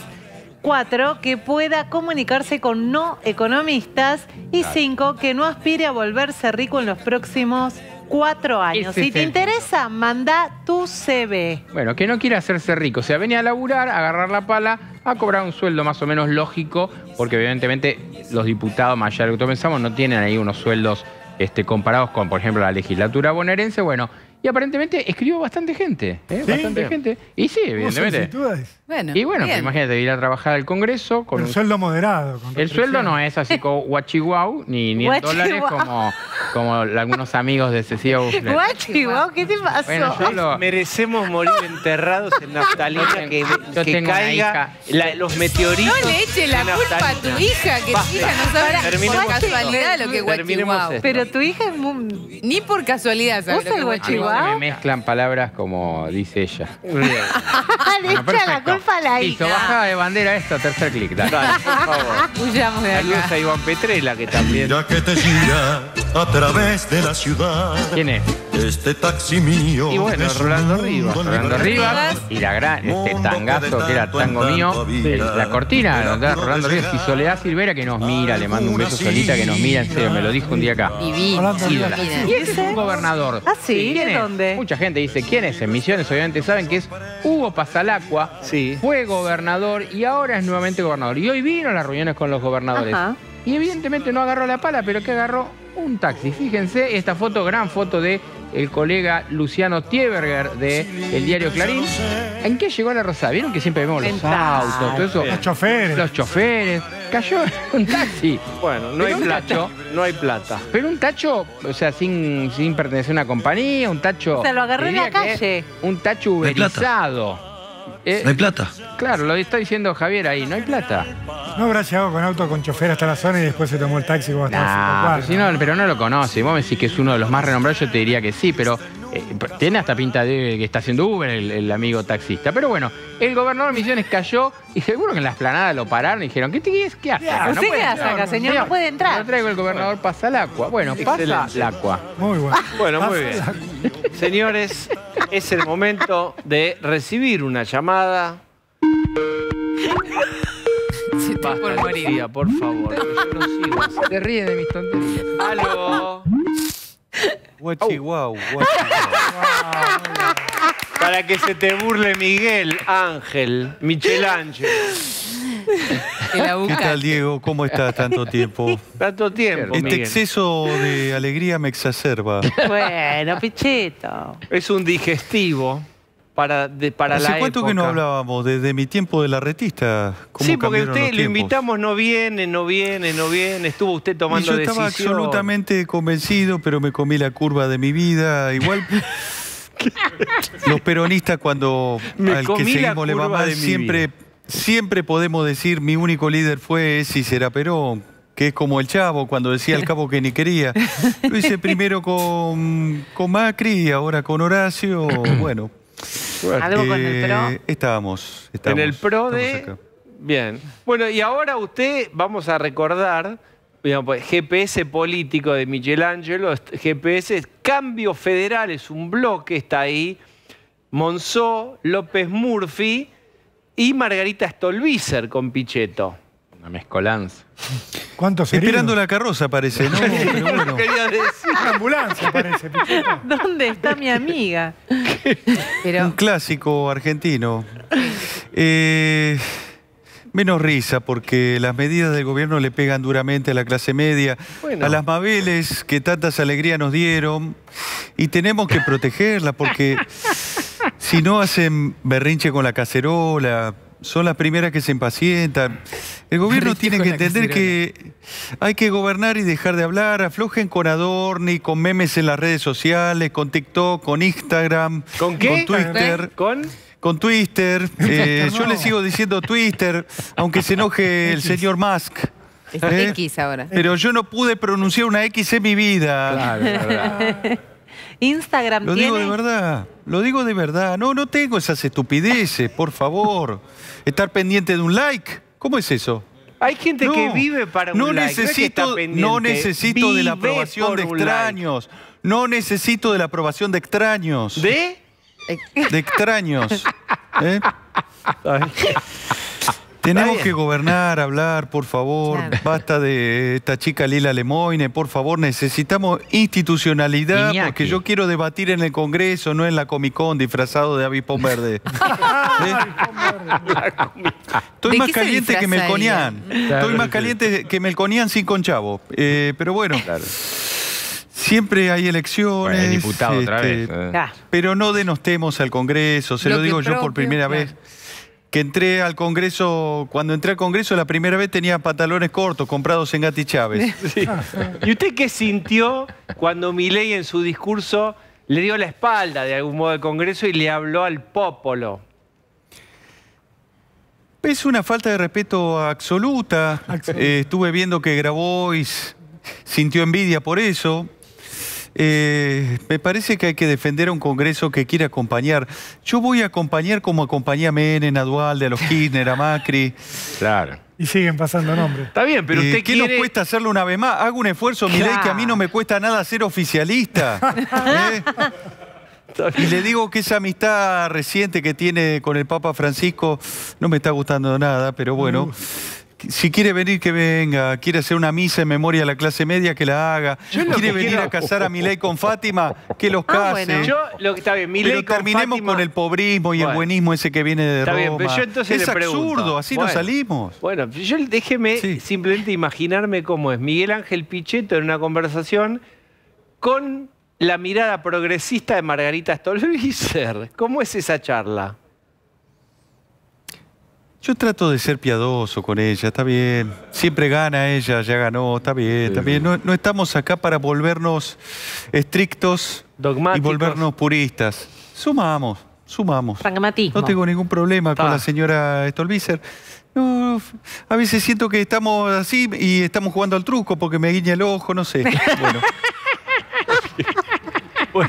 Cuatro, que pueda comunicarse con no economistas. Y cinco, que no aspire a volverse rico en los próximos cuatro años. si te interesa, manda tu CV. Bueno, que no quiere hacerse rico. O sea, venía a laburar, a agarrar la pala, a cobrar un sueldo más o menos lógico, porque evidentemente los diputados, lo que pensamos, no tienen ahí unos sueldos este, comparados con, por ejemplo, la legislatura bonaerense. Bueno, y aparentemente escribió bastante gente. ¿eh? Bastante gente. Y sí, evidentemente. y bueno, imagínate ir a trabajar al Congreso con. El un... sueldo moderado. el sueldo no es así como guachihuau ni, ni en dólares como, como algunos amigos de Cecilia Buffler. ¿qué te pasó? Bueno, Merecemos morir enterrados en naftalina que, yo que caiga los meteoritos. No le eche la culpa a tu hija, que tu hija no sabrá por casualidad lo que guachihuau Pero tu hija es muy... ni por casualidad sabe lo que guachihuau me ¿Ah? mezclan palabras como dice ella. Bien. Ah, ah, echa la culpa la de bandera esto, tercer clic. Dale. por favor. a Iván Petrela, que también. Ya que te gira a través de la ciudad. ¿Quién es? Este taxi mío. Y bueno, Rolando Rivas. Rolando Rivas y la gran, este tangazo que era tango mío. La cortina, Rolando Rivas y Soledad Silvera que nos mira, le mando un beso solita que nos mira, en serio, me lo dijo un día acá. vino. Y es un gobernador. Ah, sí, dónde? Mucha gente dice, ¿quién es? En Misiones obviamente saben que es Hugo Pasalacua. Sí. Fue gobernador y ahora es nuevamente gobernador. Y hoy vino a las reuniones con los gobernadores. Y evidentemente no agarró la pala, pero que agarró un taxi. Fíjense esta foto, gran foto de el colega Luciano Tieberger de el diario Clarín. ¿En qué llegó la Rosada? ¿Vieron que siempre vemos los autos, Los choferes. Los choferes. Cayó un taxi. Bueno, no hay plata. no hay plata. Pero un tacho, o sea, sin, pertenecer a una compañía, un tacho... Se lo agarré en la calle. Un tacho uberizado. no hay eh, plata. Claro, lo está diciendo Javier ahí, no hay plata. No habrá llegado con auto con chofer hasta la zona y después se tomó el taxi como hasta nah, pero, no, pero no lo conoce. Vos me decís que es uno de los más renombrados, yo te diría que sí, pero eh, tiene hasta pinta de que está haciendo Uber el, amigo taxista. Pero bueno, el gobernador Misiones cayó y seguro que en la esplanada lo pararon y dijeron, ¿qué, haces? qué hace No qué señor? No puede entrar. Yo traigo el gobernador, pasa el agua. Bueno, pasa el agua. Muy bueno. Bueno, muy bien. Señores, es el momento de recibir una llamada por favor. no ríe de mis tonterías. ¡Aló! Guachi, guau, guau. Para que se te burle Miguel, Ángel, Michelangelo. Ángel. ¿Qué tal, Diego? ¿Cómo estás tanto tiempo? Tanto tiempo, Este exceso de alegría me exacerba. Bueno, Pichito. Es un digestivo para, de, para cuánto que no hablábamos? Desde mi tiempo de la retista. sí, porque usted lo invitamos, no viene, no viene, no viene. Estuvo usted tomando decisiones. yo estaba absolutamente convencido, pero me comí la curva de mi vida. Igual... los peronistas cuando al que seguimos le siempre, siempre podemos decir mi único líder fue ese y será Perón que es como el chavo cuando decía al cabo que ni quería. Lo hice primero con, con Macri y ahora con Horacio. Bueno, eh, estábamos, En el pro de... Bien. Bueno, y ahora usted, vamos a recordar, GPS pues, político de Michelangelo, GPS, Cambio Federal es un bloque, está ahí, Monzó, López Murphy y Margarita Stolbizer con Pichetto. Una mezcolanza. ¿Cuántos heridos? Esperando la carroza parece, ¿no? quería decir. Una ambulancia parece. ¿Dónde está mi amiga? Un clásico argentino. Eh, menos risa porque las medidas del gobierno le pegan duramente a la clase media, a las Mabeles que tantas alegrías nos dieron y tenemos que protegerla, porque si no hacen berrinche con la cacerola, son las primeras que se impacientan. El gobierno tiene que entender que hay que gobernar y dejar de hablar. Aflojen con Adorni, con memes en las redes sociales, con TikTok, con Instagram, con, qué? con Twitter. ¿Eh? ¿Con? Con Twitter. Eh, yo le sigo diciendo Twitter, aunque se enoje el señor Musk. ¿Eh? X ahora. Pero yo no pude pronunciar una X en mi vida. Claro, claro. Instagram Lo digo de verdad, lo digo de verdad. No, no tengo esas estupideces, por favor. Estar pendiente de un like. ¿Cómo es eso? Hay gente que vive para un no like, necesito, no, necesito de la aprobación de extraños. No necesito de la aprobación de extraños. ¿De? De extraños. ¿Eh? Tenemos que gobernar, hablar, por favor. Basta de esta chica Lila Lemoine, por favor. Necesitamos institucionalidad porque yo quiero debatir en el Congreso, no en la Comic Con disfrazado de Avispón Verde. Estoy más caliente que Melconian. Estoy más caliente que Melconian sin conchavo. Eh, pero bueno. Siempre hay elecciones. Este, ¿eh? Pero no denostemos al Congreso, se lo, digo yo por primera vez que entré al Congreso, cuando entré al Congreso la primera vez tenía pantalones cortos comprados en Gatti Chávez. ¿Y usted qué sintió cuando Milei en su discurso le dio la espalda de algún modo al Congreso y le habló al popolo? Es una falta de respeto absoluta. Eh, estuve viendo que grabó y sintió envidia por eso. Eh, me parece que hay que defender a un Congreso que quiere acompañar. Yo voy a acompañar como acompañé a Menem, a Dualde, a los Kirchner, a Macri. Claro. Y siguen pasando nombres. Está bien, pero eh, usted ¿Qué nos cuesta hacerlo una vez más? Hago un esfuerzo, mire que a mí no me cuesta nada ser oficialista. Eh, y le digo que esa amistad reciente que tiene con el Papa Francisco no me está gustando nada, pero bueno si quiere venir, que venga. Quiere hacer una misa en memoria a la clase media, que la haga. quiere venir a casar a Milei con Fátima, que los ah, case. lo está pero terminemos con el pobrismo y el buenismo ese que viene de Roma. es absurdo, así no salimos. Bueno, yo déjeme simplemente imaginarme cómo es Miguel Ángel Pichetto en una conversación con la mirada progresista de Margarita Stolbizer. ¿Cómo es esa charla? Yo trato de ser piadoso con ella, está bien. Siempre gana ella, ya ganó, está bien, está bien. No, estamos acá para volvernos estrictos y volvernos puristas. Sumamos, sumamos. No tengo ningún problema con la señora Stolbizer. a veces siento que estamos así y estamos jugando al truco porque me guiña el ojo, no sé. bueno.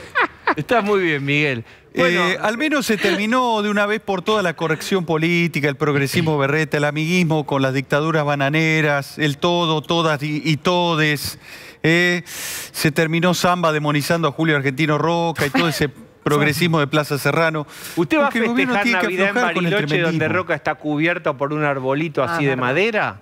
Está muy bien, Miguel. Eh, al menos se terminó de una vez por toda la corrección política, el progresismo berreta, el amiguismo con las dictaduras bananeras, el todo, todas y, todes. Eh. se terminó Zamba demonizando a Julio Argentino Roca y todo ese progresismo de Plaza Serrano. Usted va a festejar Navidad en Bariloche donde Roca está cubierto por un arbolito así de madera.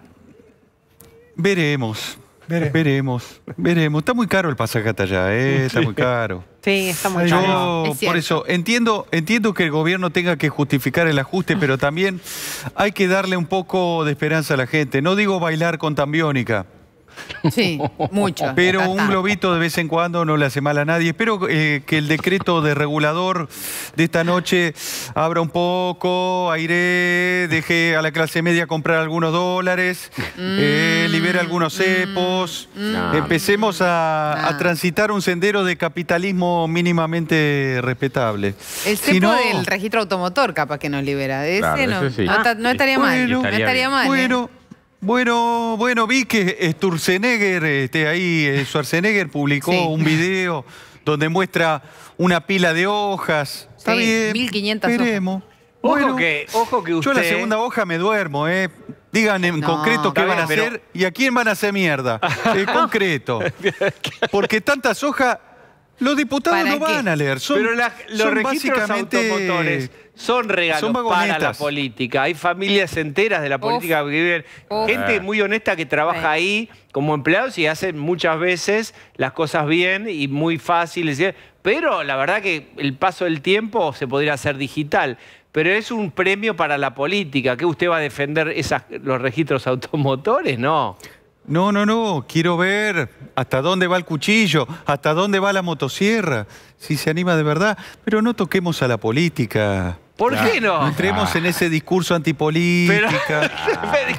Veremos. Veremos. Veremos, Está muy caro el pasaje hasta allá, eh, está muy caro. Sí, está muy Yo, por eso, entiendo, entiendo que el gobierno tenga que justificar el ajuste, pero también hay que darle un poco de esperanza a la gente. No digo bailar con tambiónica. Sí, mucho. Pero un globito de vez en cuando no le hace mal a nadie. Espero eh, que el decreto de regulador de esta noche abra un poco, aire, deje a la clase media comprar algunos dólares, mm, eh, libere algunos mm, cepos. Mm. empecemos a, transitar un sendero de capitalismo mínimamente respetable. El cepo del registro automotor capaz que nos libera. no, ah, estaría mal. Bueno, ¿eh? Bueno, bueno, vi que Sturzenegger, este, ahí eh, Schwarzenegger publicó un video donde muestra una pila de hojas. Está bien, 1500 esperemos. ojo que, ojo que usted... Yo la segunda hoja me duermo, ¿eh? Digan en concreto qué van a hacer y a quién van a hacer mierda. En concreto. Porque tantas hojas los diputados no van a leer. Son, Pero los registros automotores son regalos para la política. Hay familias enteras de la política que viven. Gente muy honesta que trabaja ahí como empleados y hacen muchas veces las cosas bien y muy fáciles. Pero la verdad que el paso del tiempo se podría hacer digital. Pero es un premio para la política. ¿Qué usted va a defender esas, los registros automotores? No. No, no, no, quiero ver hasta dónde va el cuchillo, hasta dónde va la motosierra, si se anima de verdad, pero no toquemos a la política. ¿Por qué no? entremos ah. en ese discurso antipolítica.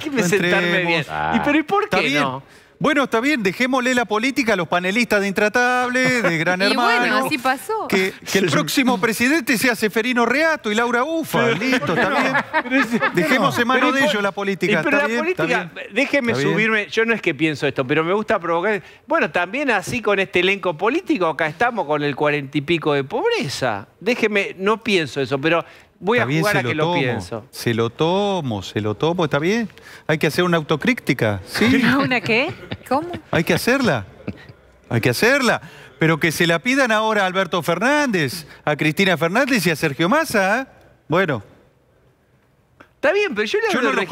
Pero, sentarme bien. ¿Y, pero ¿y por qué no? Bueno, está bien, dejémosle la política a los panelistas de Intratable, de Gran Hermano. Y bueno, así pasó. Que, el próximo presidente sea Seferino Reato y Laura Ufa. Listo, está bien. Dejémosle mano de ellos la política. Pero la política, déjeme subirme. Yo no es que pienso esto, pero me gusta provocar. Bueno, también así con este elenco político, acá estamos con el cuarenta y pico de pobreza. Déjeme, no pienso eso, pero Voy a jugar a que lo, pienso. Se lo tomo, se lo tomo, ¿está bien? Hay que hacer una autocrítica, ¿sí? ¿Una qué? ¿Cómo? Hay que hacerla. Hay que hacerla. Pero que se la pidan ahora a Alberto Fernández, a Cristina Fernández y a Sergio Massa. ¿eh? Bueno. Está bien, pero yo, le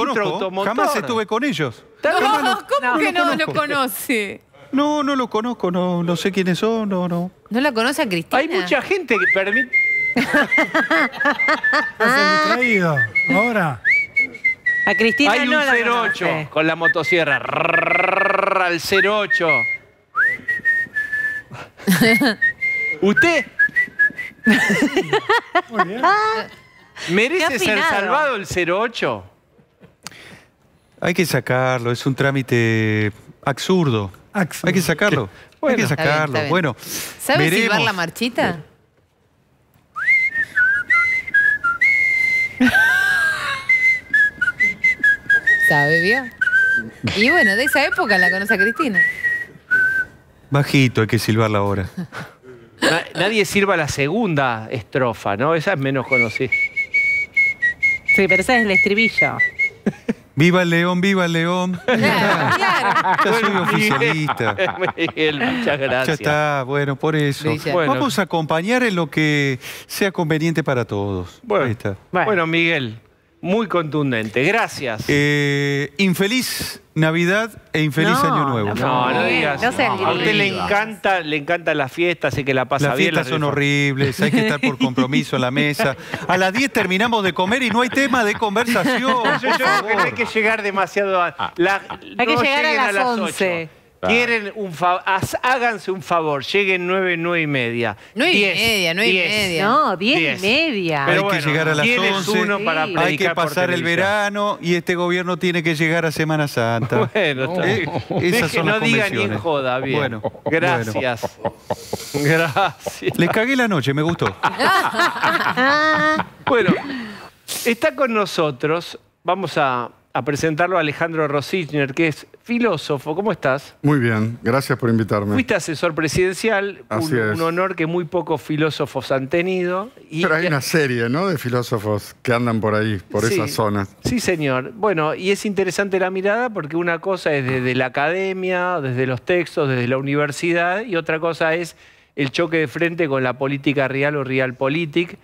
no Jamás estuve con ellos. No, ¿cómo que no lo conoce? No, no lo conozco, no, no sé quiénes son, no, no. ¿No la conoce a Cristina? Hay mucha gente que permite... Ahora. A Cristina Hay un 08 con la motosierra. al 08. Usted Muy merece ser salvado el 08. Hay que sacarlo, es un trámite absurdo. Hay que sacarlo. Hay que sacarlo. Bueno, ¿sabes silbar la marchita? Y bueno, de esa época la conoce a Cristina. Bajito, hay que silbarla ahora. nadie sirva la segunda estrofa, ¿no? Esa es menos conocida. Sí, pero esa es el estribillo. ¡Viva el león, viva el león! Ya soy oficialista. Miguel, muchas gracias. Ya está, bueno, por eso. Vamos a acompañar en lo que sea conveniente para todos. bueno Miguel, muy contundente. Gracias. Eh, infeliz Navidad e infeliz Año Nuevo. No, no digas. a usted le encanta, le encanta las fiestas, sé que la pasa bien. las fiestas son horribles, hay que estar por compromiso en la mesa. A las 10 terminamos de comer y no hay tema de conversación. hay que llegar demasiado a... Ah. La, hay que llegar a las, 11. Quieren un favor, háganse un favor, lleguen nueve, nueve y media. Nueve y media, nueve y media. No, diez, y media. Pero hay que llegar a las once, uno hay que pasar el verano y este gobierno tiene que llegar a Semana Santa. Bueno, oh. esas son no digan ni joda, bien. Bueno, gracias. Gracias. Les cagué la noche, me gustó. bueno, está con nosotros, vamos a a presentarlo a Alejandro Rosichner, que es filósofo. ¿Cómo estás? Muy bien, gracias por invitarme. Fuiste asesor presidencial, un, honor que muy pocos filósofos han tenido. Pero hay una serie, ¿no?, de filósofos que andan por ahí, por esas zonas. Sí, señor. Bueno, y es interesante la mirada porque una cosa es desde la academia, desde los textos, desde la universidad, y otra cosa es el choque de frente con la política real o realpolitik.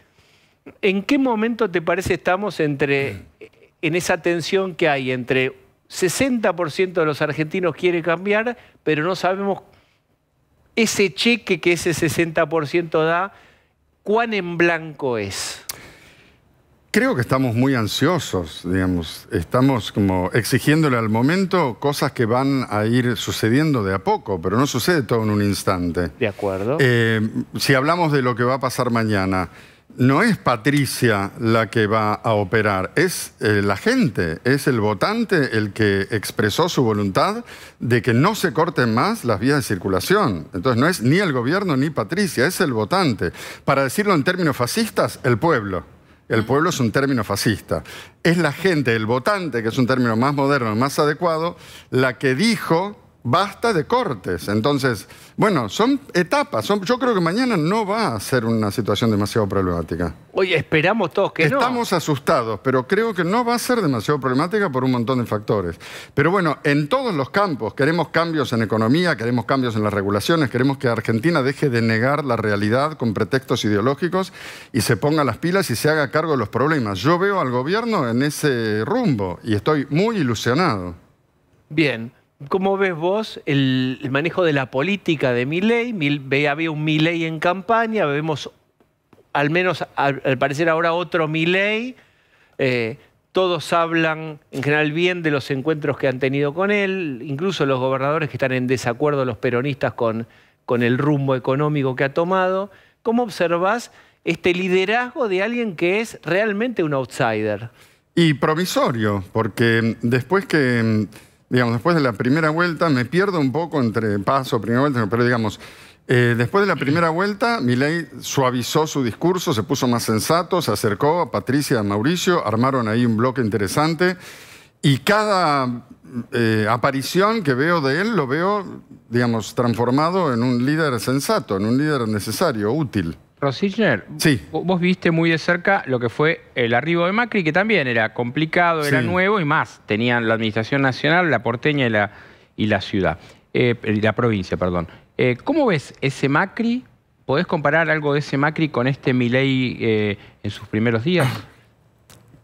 ¿En qué momento te parece estamos entre en esa tensión que hay entre 60% de los argentinos quiere cambiar, pero no sabemos ese cheque que ese 60% da, cuán en blanco es. Creo que estamos muy ansiosos, digamos. Estamos como exigiéndole al momento cosas que van a ir sucediendo de a poco, pero no sucede todo en un instante. De acuerdo. Eh, si hablamos de lo que va a pasar mañana, no es Patricia la que va a operar, es eh, la gente, es el votante el que expresó su voluntad de que no se corten más las vías de circulación. Entonces no es ni el gobierno ni Patricia, es el votante. Para decirlo en términos fascistas, el pueblo. El pueblo es un término fascista. Es la gente, el votante, que es un término más moderno, más adecuado, la que dijo basta de cortes. Entonces, bueno, son etapas. yo creo que mañana no va a ser una situación demasiado problemática. Oye, esperamos todos que Estamos no. Estamos asustados, pero creo que no va a ser demasiado problemática por un montón de factores. Pero bueno, en todos los campos queremos cambios en economía, queremos cambios en las regulaciones, queremos que Argentina deje de negar la realidad con pretextos ideológicos y se ponga las pilas y se haga cargo de los problemas. Yo veo al gobierno en ese rumbo y estoy muy ilusionado. Bien. ¿Cómo ves vos el, manejo de la política de Milley? había un Milley en campaña, vemos al menos al, parecer ahora otro Milley. Eh, todos hablan en general bien de los encuentros que han tenido con él, incluso los gobernadores que están en desacuerdo, los peronistas, con, con el rumbo económico que ha tomado. ¿Cómo observas este liderazgo de alguien que es realmente un outsider? Y provisorio, porque después que digamos, después de la primera vuelta, me pierdo un poco entre paso, primera vuelta, pero digamos, eh, después de la primera vuelta, Milei suavizó su discurso, se puso más sensato, se acercó a Patricia, a Mauricio, armaron ahí un bloque interesante y cada eh, aparición que veo de él lo veo, digamos, transformado en un líder sensato, en un líder necesario, útil. Rosichner, vos viste muy de cerca lo que fue el arribo de Macri, que también era complicado, era nuevo y más. Tenían la Administración Nacional, la porteña y la, ciudad, eh, la provincia, perdón. Eh, ¿Cómo ves ese Macri? ¿Podés comparar algo de ese Macri con este Milei eh, en sus primeros días?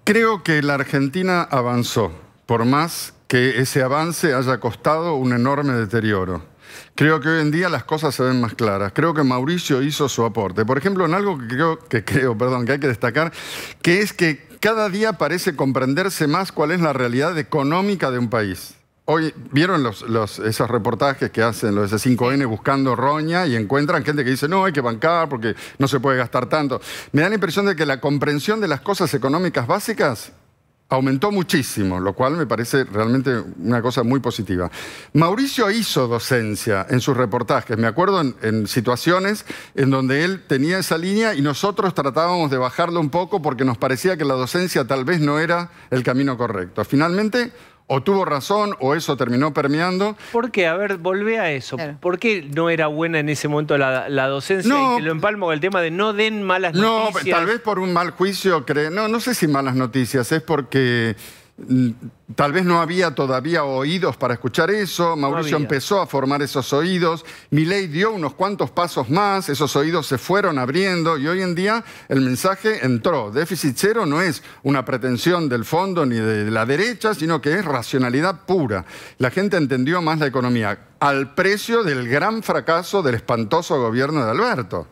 Creo que la Argentina avanzó, por más que ese avance haya costado un enorme deterioro. Creo que hoy en día las cosas se ven más claras. Creo que Mauricio hizo su aporte. Por ejemplo, en algo que creo, que, creo, perdón, que hay que destacar, que es que cada día parece comprenderse más cuál es la realidad económica de un país. Hoy vieron los, esos reportajes que hacen los de 5N buscando roña y encuentran gente que dice, no, hay que bancar porque no se puede gastar tanto. Me da la impresión de que la comprensión de las cosas económicas básicas aumentó muchísimo, lo cual me parece realmente una cosa muy positiva. Mauricio hizo docencia en sus reportajes, me acuerdo en, situaciones en donde él tenía esa línea y nosotros tratábamos de bajarlo un poco porque nos parecía que la docencia tal vez no era el camino correcto. Finalmente o tuvo razón o eso terminó permeando. ¿Por qué? A ver, volvé a eso. ¿Por qué no era buena en ese momento la, docencia? y lo empalmo con el tema de no den malas noticias. No, tal vez por un mal juicio. No, no sé si malas noticias. Es porque... Tal vez no había todavía oídos para escuchar eso, Mauricio empezó a formar esos oídos, Milei dio unos cuantos pasos más, esos oídos se fueron abriendo y hoy en día el mensaje entró. Déficit cero no es una pretensión del fondo ni de la derecha, sino que es racionalidad pura. La gente entendió más la economía al precio del gran fracaso del espantoso gobierno de Alberto.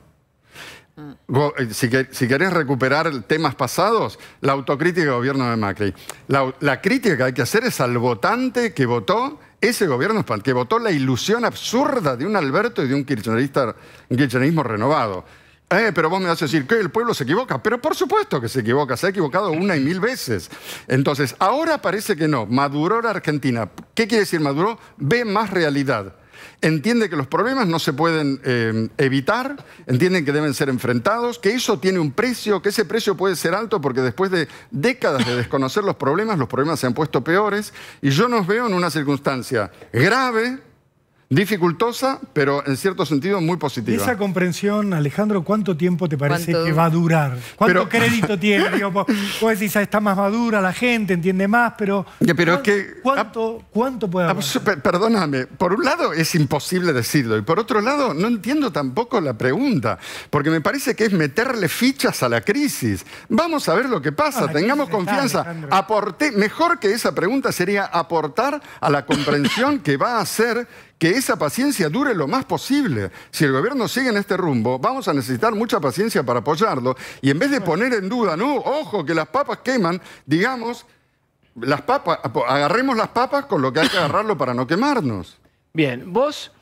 Mm. Eh, si, querés recuperar temas pasados, la autocrítica del gobierno de Macri. La, crítica que hay que hacer es al votante que votó ese gobierno, que votó la ilusión absurda de un Alberto y de un, kirchnerista, kirchnerismo renovado. Eh, pero vos me vas a decir que el pueblo se equivoca. Pero por supuesto que se equivoca, se ha equivocado una y mil veces. Entonces, ahora parece que no, Maduro la Argentina. ¿Qué quiere decir Maduro? Ve más realidad entiende que los problemas no se pueden eh, evitar, entienden que deben ser enfrentados, que eso tiene un precio, que ese precio puede ser alto porque después de décadas de desconocer los problemas, los problemas se han puesto peores y yo nos veo en una circunstancia grave dificultosa, pero en cierto sentido muy positiva. esa comprensión, Alejandro, cuánto tiempo te parece que va a durar? ¿Cuánto crédito tiene? Pues vos, ah, está más madura la gente, entiende más, pero, ¿cuánto, que, ah, ¿cuánto, cuánto puede haber? Perdóname, por un lado es imposible decirlo, y por otro lado no entiendo tampoco la pregunta, porque me parece que es meterle fichas a la crisis. Vamos a ver lo que pasa, ah, tengamos confianza. mejor que esa pregunta sería aportar a la comprensión que va a ser que esa paciencia dure lo más posible. Si el gobierno sigue en este rumbo, vamos a necesitar mucha paciencia para apoyarlo. Y en vez de poner en duda, no, ojo, que las papas queman, digamos, las papas, agarremos las papas con lo que hay que agarrarlo para no quemarnos. Bien, vos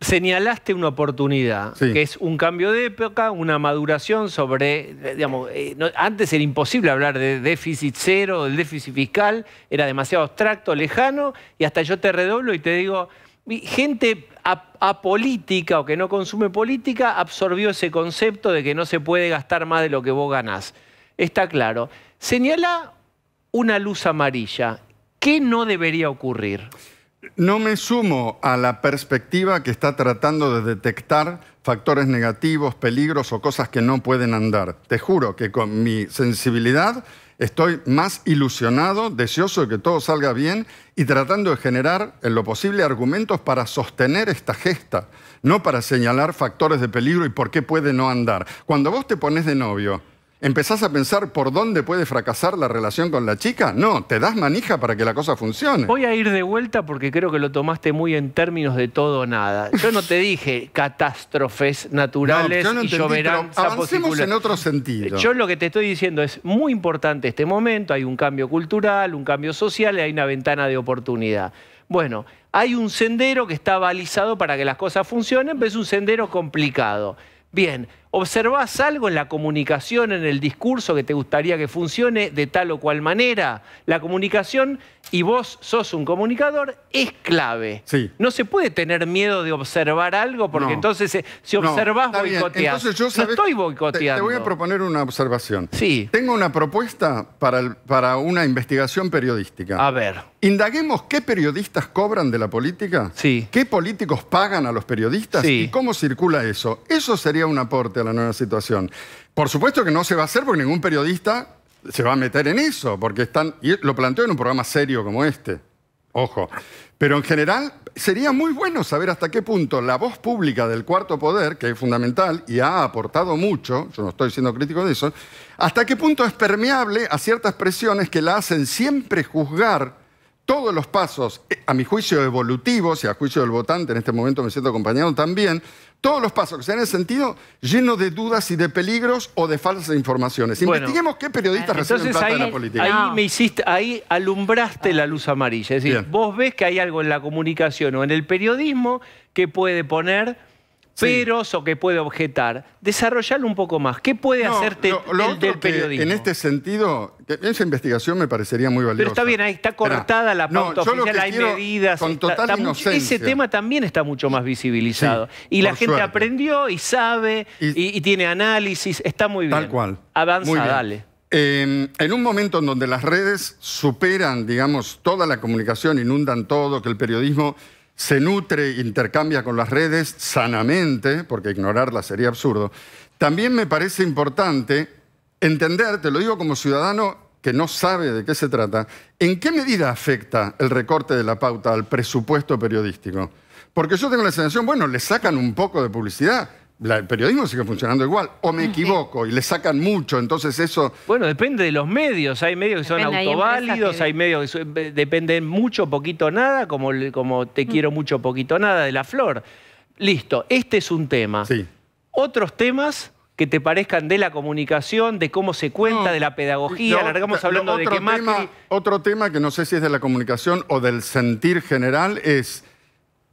señalaste una oportunidad, que es un cambio de época, una maduración sobre, digamos, eh, antes era imposible hablar de déficit cero, del déficit fiscal, era demasiado abstracto, lejano, y hasta yo te redoblo y te digo, gente apolítica o que no consume política absorbió ese concepto de que no se puede gastar más de lo que vos ganás. Está claro. Señala una luz amarilla. ¿Qué no debería ocurrir? No me sumo a la perspectiva que está tratando de detectar factores negativos, peligros o cosas que no pueden andar. Te juro que con mi sensibilidad Estoy más ilusionado, deseoso de que todo salga bien y tratando de generar en lo posible argumentos para sostener esta gesta, no para señalar factores de peligro y por qué puede no andar. Cuando vos te pones de novio, ¿Empezás a pensar por dónde puede fracasar la relación con la chica? No, te das manija para que la cosa funcione. Voy a ir de vuelta porque creo que lo tomaste muy en términos de todo o nada. Yo no te dije catástrofes naturales no, yo no y Avancemos en otro sentido. Yo lo que te estoy diciendo es muy importante este momento, hay un cambio cultural, un cambio social y hay una ventana de oportunidad. Bueno, hay un sendero que está balizado para que las cosas funcionen, pero es un sendero complicado. Bien, ¿Observás algo en la comunicación, en el discurso que te gustaría que funcione de tal o cual manera? La comunicación, y vos sos un comunicador, es clave. No se puede tener miedo de observar algo, porque entonces eh, si observás, no, No estoy boicoteando. Te, voy a proponer una observación. Tengo una propuesta para, para una investigación periodística. A ver. Indaguemos qué periodistas cobran de la política, sí. qué políticos pagan a los periodistas y cómo circula eso. Eso sería un aporte a la nueva situación. Por supuesto que no se va a hacer porque ningún periodista se va a meter en eso, porque están, lo planteo en un programa serio como este, ojo. Pero en general sería muy bueno saber hasta qué punto la voz pública del cuarto poder, que es fundamental y ha aportado mucho, yo no estoy siendo crítico de eso, hasta qué punto es permeable a ciertas presiones que la hacen siempre juzgar todos los pasos, eh, a mi juicio evolutivos y a juicio del votante, en este momento me siento acompañado también, todos los pasos que sean en ese sentido llenos de dudas y de peligros o de falsas informaciones. Investiguemos qué periodistas reciben plata la política. Ahí ah. me hiciste, ahí alumbraste la luz amarilla. Es decir, vos ves que hay algo en la comunicación o en el periodismo que puede poner pero eso que puede objetar, desarrollarlo un poco más. ¿Qué puede hacerte el del, periodismo? en este sentido, esa investigación me parecería muy valiosa. Pero está bien, ahí está cortada la pauta oficial, hay medidas. Con total inocencia. ese tema también está mucho más visibilizado. y la gente aprendió y sabe y, tiene análisis, está muy bien. Tal cual. Avanza, dale. Em, en un momento en donde las redes superan, digamos, toda la comunicación, inundan todo, que el periodismo se nutre, intercambia con las redes sanamente, porque ignorarla sería absurdo, también me parece importante entender, te lo digo como ciudadano que no sabe de qué se trata, ¿en qué medida afecta el recorte de la pauta al presupuesto periodístico? Porque yo tengo la sensación, bueno, le sacan un poco de publicidad, el periodismo sigue funcionando igual. O me ah, equivoco y le sacan mucho, entonces eso... Bueno, depende de los medios. Hay medios que son autoválidos, hay, medios que eh, dependen mucho, poquito, nada, como, como te mm. quiero mucho, poquito, nada, de la flor. Listo, este es un tema. Sí. Otros temas que te parezcan de la comunicación, de cómo se cuenta, de la pedagogía, largamos hablando de que Otro tema que no sé si es de la comunicación o del sentir general es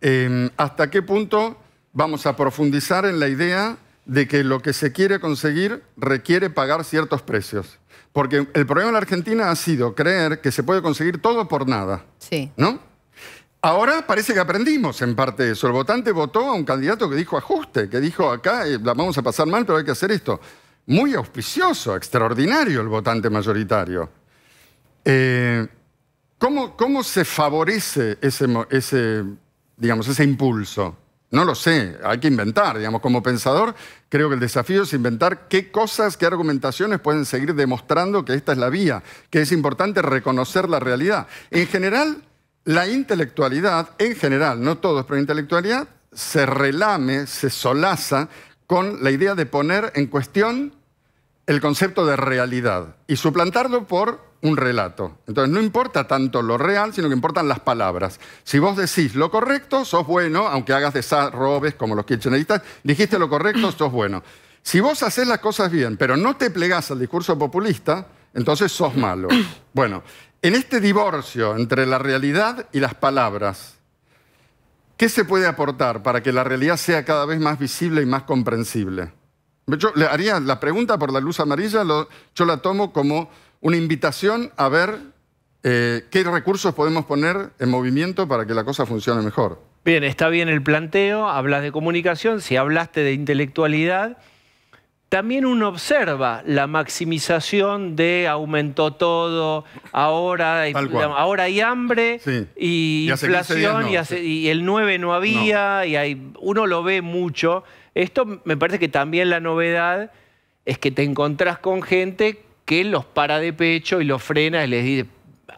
em, hasta qué punto vamos a profundizar en la idea de que lo que se quiere conseguir requiere pagar ciertos precios. Porque el problema en la Argentina ha sido creer que se puede conseguir todo por nada. Sí. ¿No? Ahora parece que aprendimos en parte eso. El votante votó a un candidato que dijo ajuste, que dijo acá eh, la vamos a pasar mal, pero hay que hacer esto. Muy auspicioso, extraordinario el votante mayoritario. Eh, ¿cómo, se favorece ese, digamos, ese impulso? No lo sé, hay que inventar, digamos, como pensador, creo que el desafío es inventar qué cosas, qué argumentaciones pueden seguir demostrando que esta es la vía, que es importante reconocer la realidad. En general, la intelectualidad, en general, no todos, pero intelectualidad, se relame, se solaza con la idea de poner en cuestión el concepto de realidad y suplantarlo por un relato. Entonces no importa tanto lo real, sino que importan las palabras. Si vos decís lo correcto, sos bueno, aunque hagas desarrobes como los kirchneristas, dijiste lo correcto, sos bueno. Si vos haces las cosas bien, pero no te plegás al discurso populista, entonces sos malo. Bueno, en este divorcio entre la realidad y las palabras, ¿qué se puede aportar para que la realidad sea cada vez más visible y más comprensible? Yo le haría la pregunta por la luz amarilla, yo la tomo como una invitación a ver eh, qué recursos podemos poner en movimiento para que la cosa funcione mejor. Bien, está bien el planteo, hablas de comunicación, si hablaste de intelectualidad, también uno observa la maximización de aumentó todo, ahora, hay, ahora hay hambre y, inflación y, el 9 no había, y hay, uno lo ve mucho. Esto me parece que también la novedad es que te encontrás con gente que los para de pecho y los frena y les dice,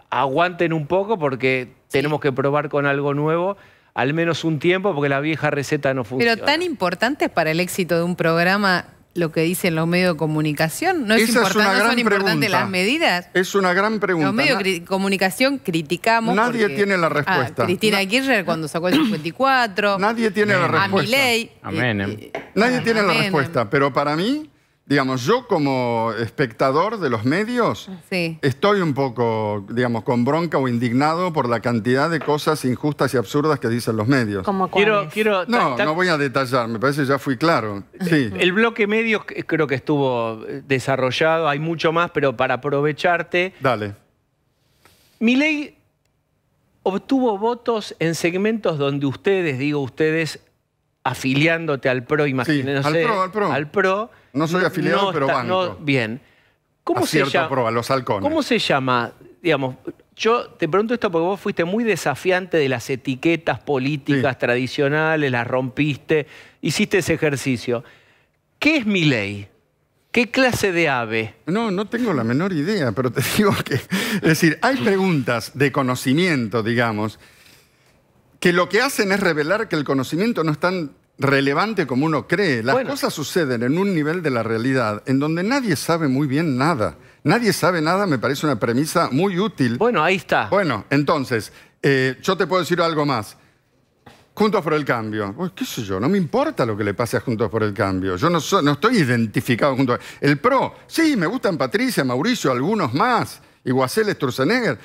aguanten un poco porque tenemos que probar con algo nuevo al menos un tiempo porque la vieja receta no funciona. Pero tan importante es para el éxito de un programa lo que dicen los medios de comunicación? ¿No, es importante, son importantes las medidas? Es una gran pregunta. Los medios de comunicación criticamos. Nadie tiene la ah, respuesta. Cristina Kirchner cuando sacó el 54. Nadie tiene la respuesta. A eh, Amén. Em. Nadie tiene la em. respuesta, pero para mí digamos, yo como espectador de los medios estoy un poco, digamos, con bronca o indignado por la cantidad de cosas injustas y absurdas que dicen los medios. Como quiero, No, no voy a detallar, me parece que ya fui claro. Sí. El bloque medios creo que estuvo eh, desarrollado, hay mucho más, pero para aprovecharte... Dale. ¿Mi ley obtuvo votos en segmentos donde ustedes, digo ustedes, afiliándote al PRO, imagínense. al PRO, al Pro. no soy afiliado, pero está, bien. ¿Cómo se llama? Pro, los halcones. ¿Cómo se llama? Digamos, yo te pregunto esto porque vos fuiste muy desafiante de las etiquetas políticas tradicionales, las rompiste, hiciste ese ejercicio. ¿Qué es mi ley? ¿Qué clase de ave? No, no tengo la menor idea, pero te digo que... Es decir, hay preguntas de conocimiento, digamos, que lo que hacen es revelar que el conocimiento no es tan relevante como uno cree. Las cosas suceden en un nivel de la realidad en donde nadie sabe muy bien nada. Nadie sabe nada me parece una premisa muy útil. Bueno, ahí está. Bueno, entonces, eh, yo te puedo decir algo más. Juntos por el Cambio. Pues, ¿Qué sé yo? No me importa lo que le pase a Juntos por el Cambio. Yo no, estoy identificado junto a... El PRO, sí, me gustan Patricia, Mauricio, algunos más. Iguacel, Sturzenegger.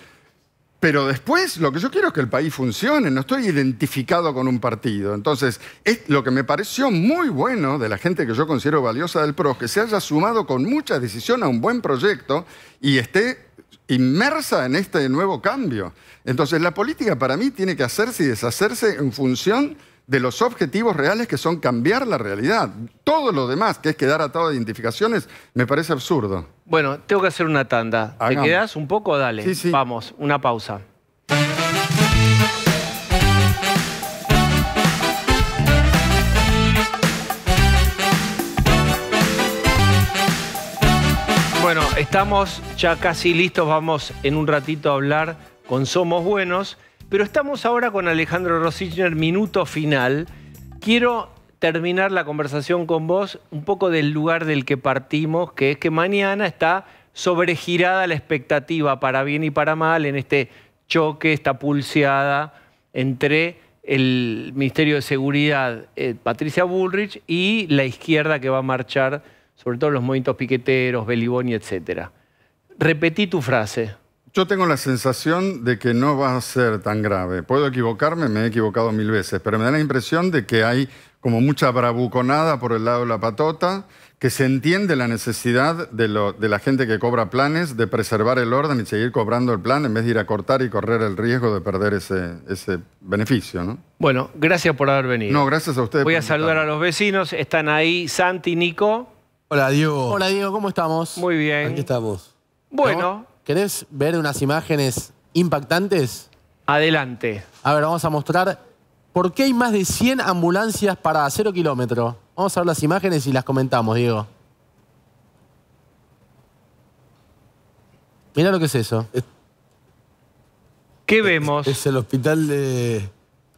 Pero después lo que yo quiero es que el país funcione, no estoy identificado con un partido. Entonces, es lo que me pareció muy bueno de la gente que yo considero valiosa del PRO, que se haya sumado con mucha decisión a un buen proyecto y esté inmersa en este nuevo cambio. Entonces, la política para mí tiene que hacerse y deshacerse en función de los objetivos reales que son cambiar la realidad. Todo lo demás, que es quedar atado a identificaciones, me parece absurdo. Bueno, tengo que hacer una tanda. ¿Te quedas un poco? Dale. Vamos, una pausa. Bueno, estamos ya casi listos, vamos en un ratito a hablar con Somos Buenos. Pero estamos ahora con Alejandro Rosichner, minuto final. Quiero terminar la conversación con vos un poco del lugar del que partimos, que es que mañana está sobregirada la expectativa para bien y para mal en este choque, esta pulseada entre el Ministerio de Seguridad, eh, Patricia Bullrich, y la izquierda que va a marchar, sobre todo los movimientos piqueteros, Beliboni, etc. Repetí tu frase. Yo tengo la sensación de que no va a ser tan grave. Puedo equivocarme, me he equivocado mil veces, pero me da la impresión de que hay como mucha bravuconada por el lado de la patota, que se entiende la necesidad de, lo, de la gente que cobra planes de preservar el orden y seguir cobrando el plan en vez de ir a cortar y correr el riesgo de perder ese, beneficio. ¿no? Bueno, gracias por haber venido. No, gracias a ustedes. Voy a saludar a los vecinos. Están ahí Santi, Nico. Hola, Diego. Hola, Diego, ¿cómo estamos? Muy bien. Aquí vos. Bueno. ¿Querés ver unas imágenes impactantes? Adelante. A ver, vamos a mostrar por qué hay más de 100 ambulancias para cero kilómetro. Vamos a ver las imágenes y las comentamos, Diego. Mira lo que es eso. ¿Qué vemos? Es, el hospital de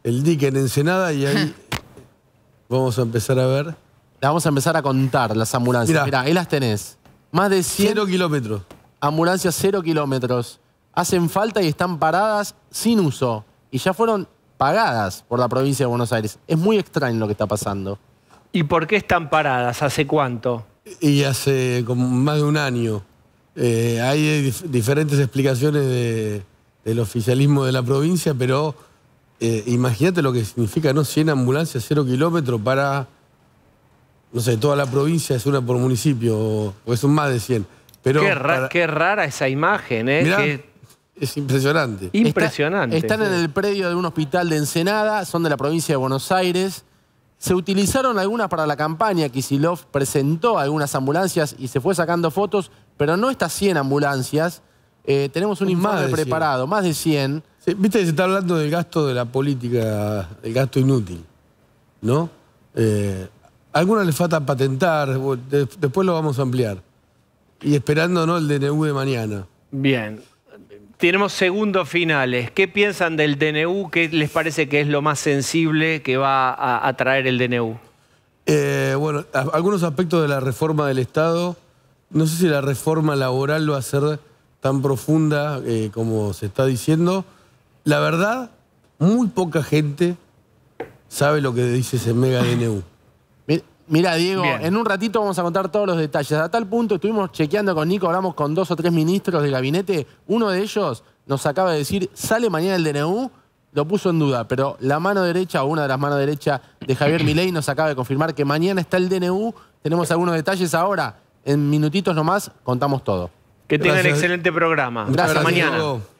El Dique en Ensenada y ahí vamos a empezar a ver. vamos a empezar a contar, las ambulancias. Mirá, ahí las tenés. Más de 100... Cero kilómetros ambulancias cero kilómetros. Hacen falta y están paradas sin uso. Y ya fueron pagadas por la provincia de Buenos Aires. Es muy extraño lo que está pasando. ¿Y por qué están paradas? ¿Hace cuánto? Y hace como más de un año. Eh, hay diferentes explicaciones del oficialismo de la provincia, pero eh, imagínate lo que significa, ¿no? 100 ambulancias, cero kilómetros para, no sé, toda la provincia, es una por municipio, o, es un más de 100 qué, rara esa imagen, ¿eh? Es impresionante. Impresionante. están en el predio de un hospital de Ensenada, son de la provincia de Buenos Aires. Se utilizaron algunas para la campaña. Kisilov presentó algunas ambulancias y se fue sacando fotos, pero no estas 100 ambulancias. Eh, tenemos un informe preparado, más de 100. Viste que se está hablando del gasto de la política, el gasto inútil, ¿no? Eh, algunas les falta patentar, después lo vamos a ampliar. Y esperando, El DNU de mañana. Bien. Tenemos segundos finales. ¿Qué piensan del DNU? ¿Qué les parece que es lo más sensible que va a, traer el DNU? Eh, bueno, algunos aspectos de la reforma del Estado. No sé si la reforma laboral va a ser tan profunda eh, como se está diciendo. La verdad, muy poca gente sabe lo que dice ese mega DNU. Mira, Diego, en un ratito vamos a contar todos los detalles. A tal punto estuvimos chequeando con Nico, hablamos con dos o tres ministros del gabinete. Uno de ellos nos acaba de decir, sale mañana el DNU, lo puso en duda, pero la mano derecha o una de las manos derechas de Javier Milei nos acaba de confirmar que mañana está el DNU. Tenemos algunos detalles ahora. En minutitos nomás contamos todo. Que tengan excelente programa. Gracias, mañana.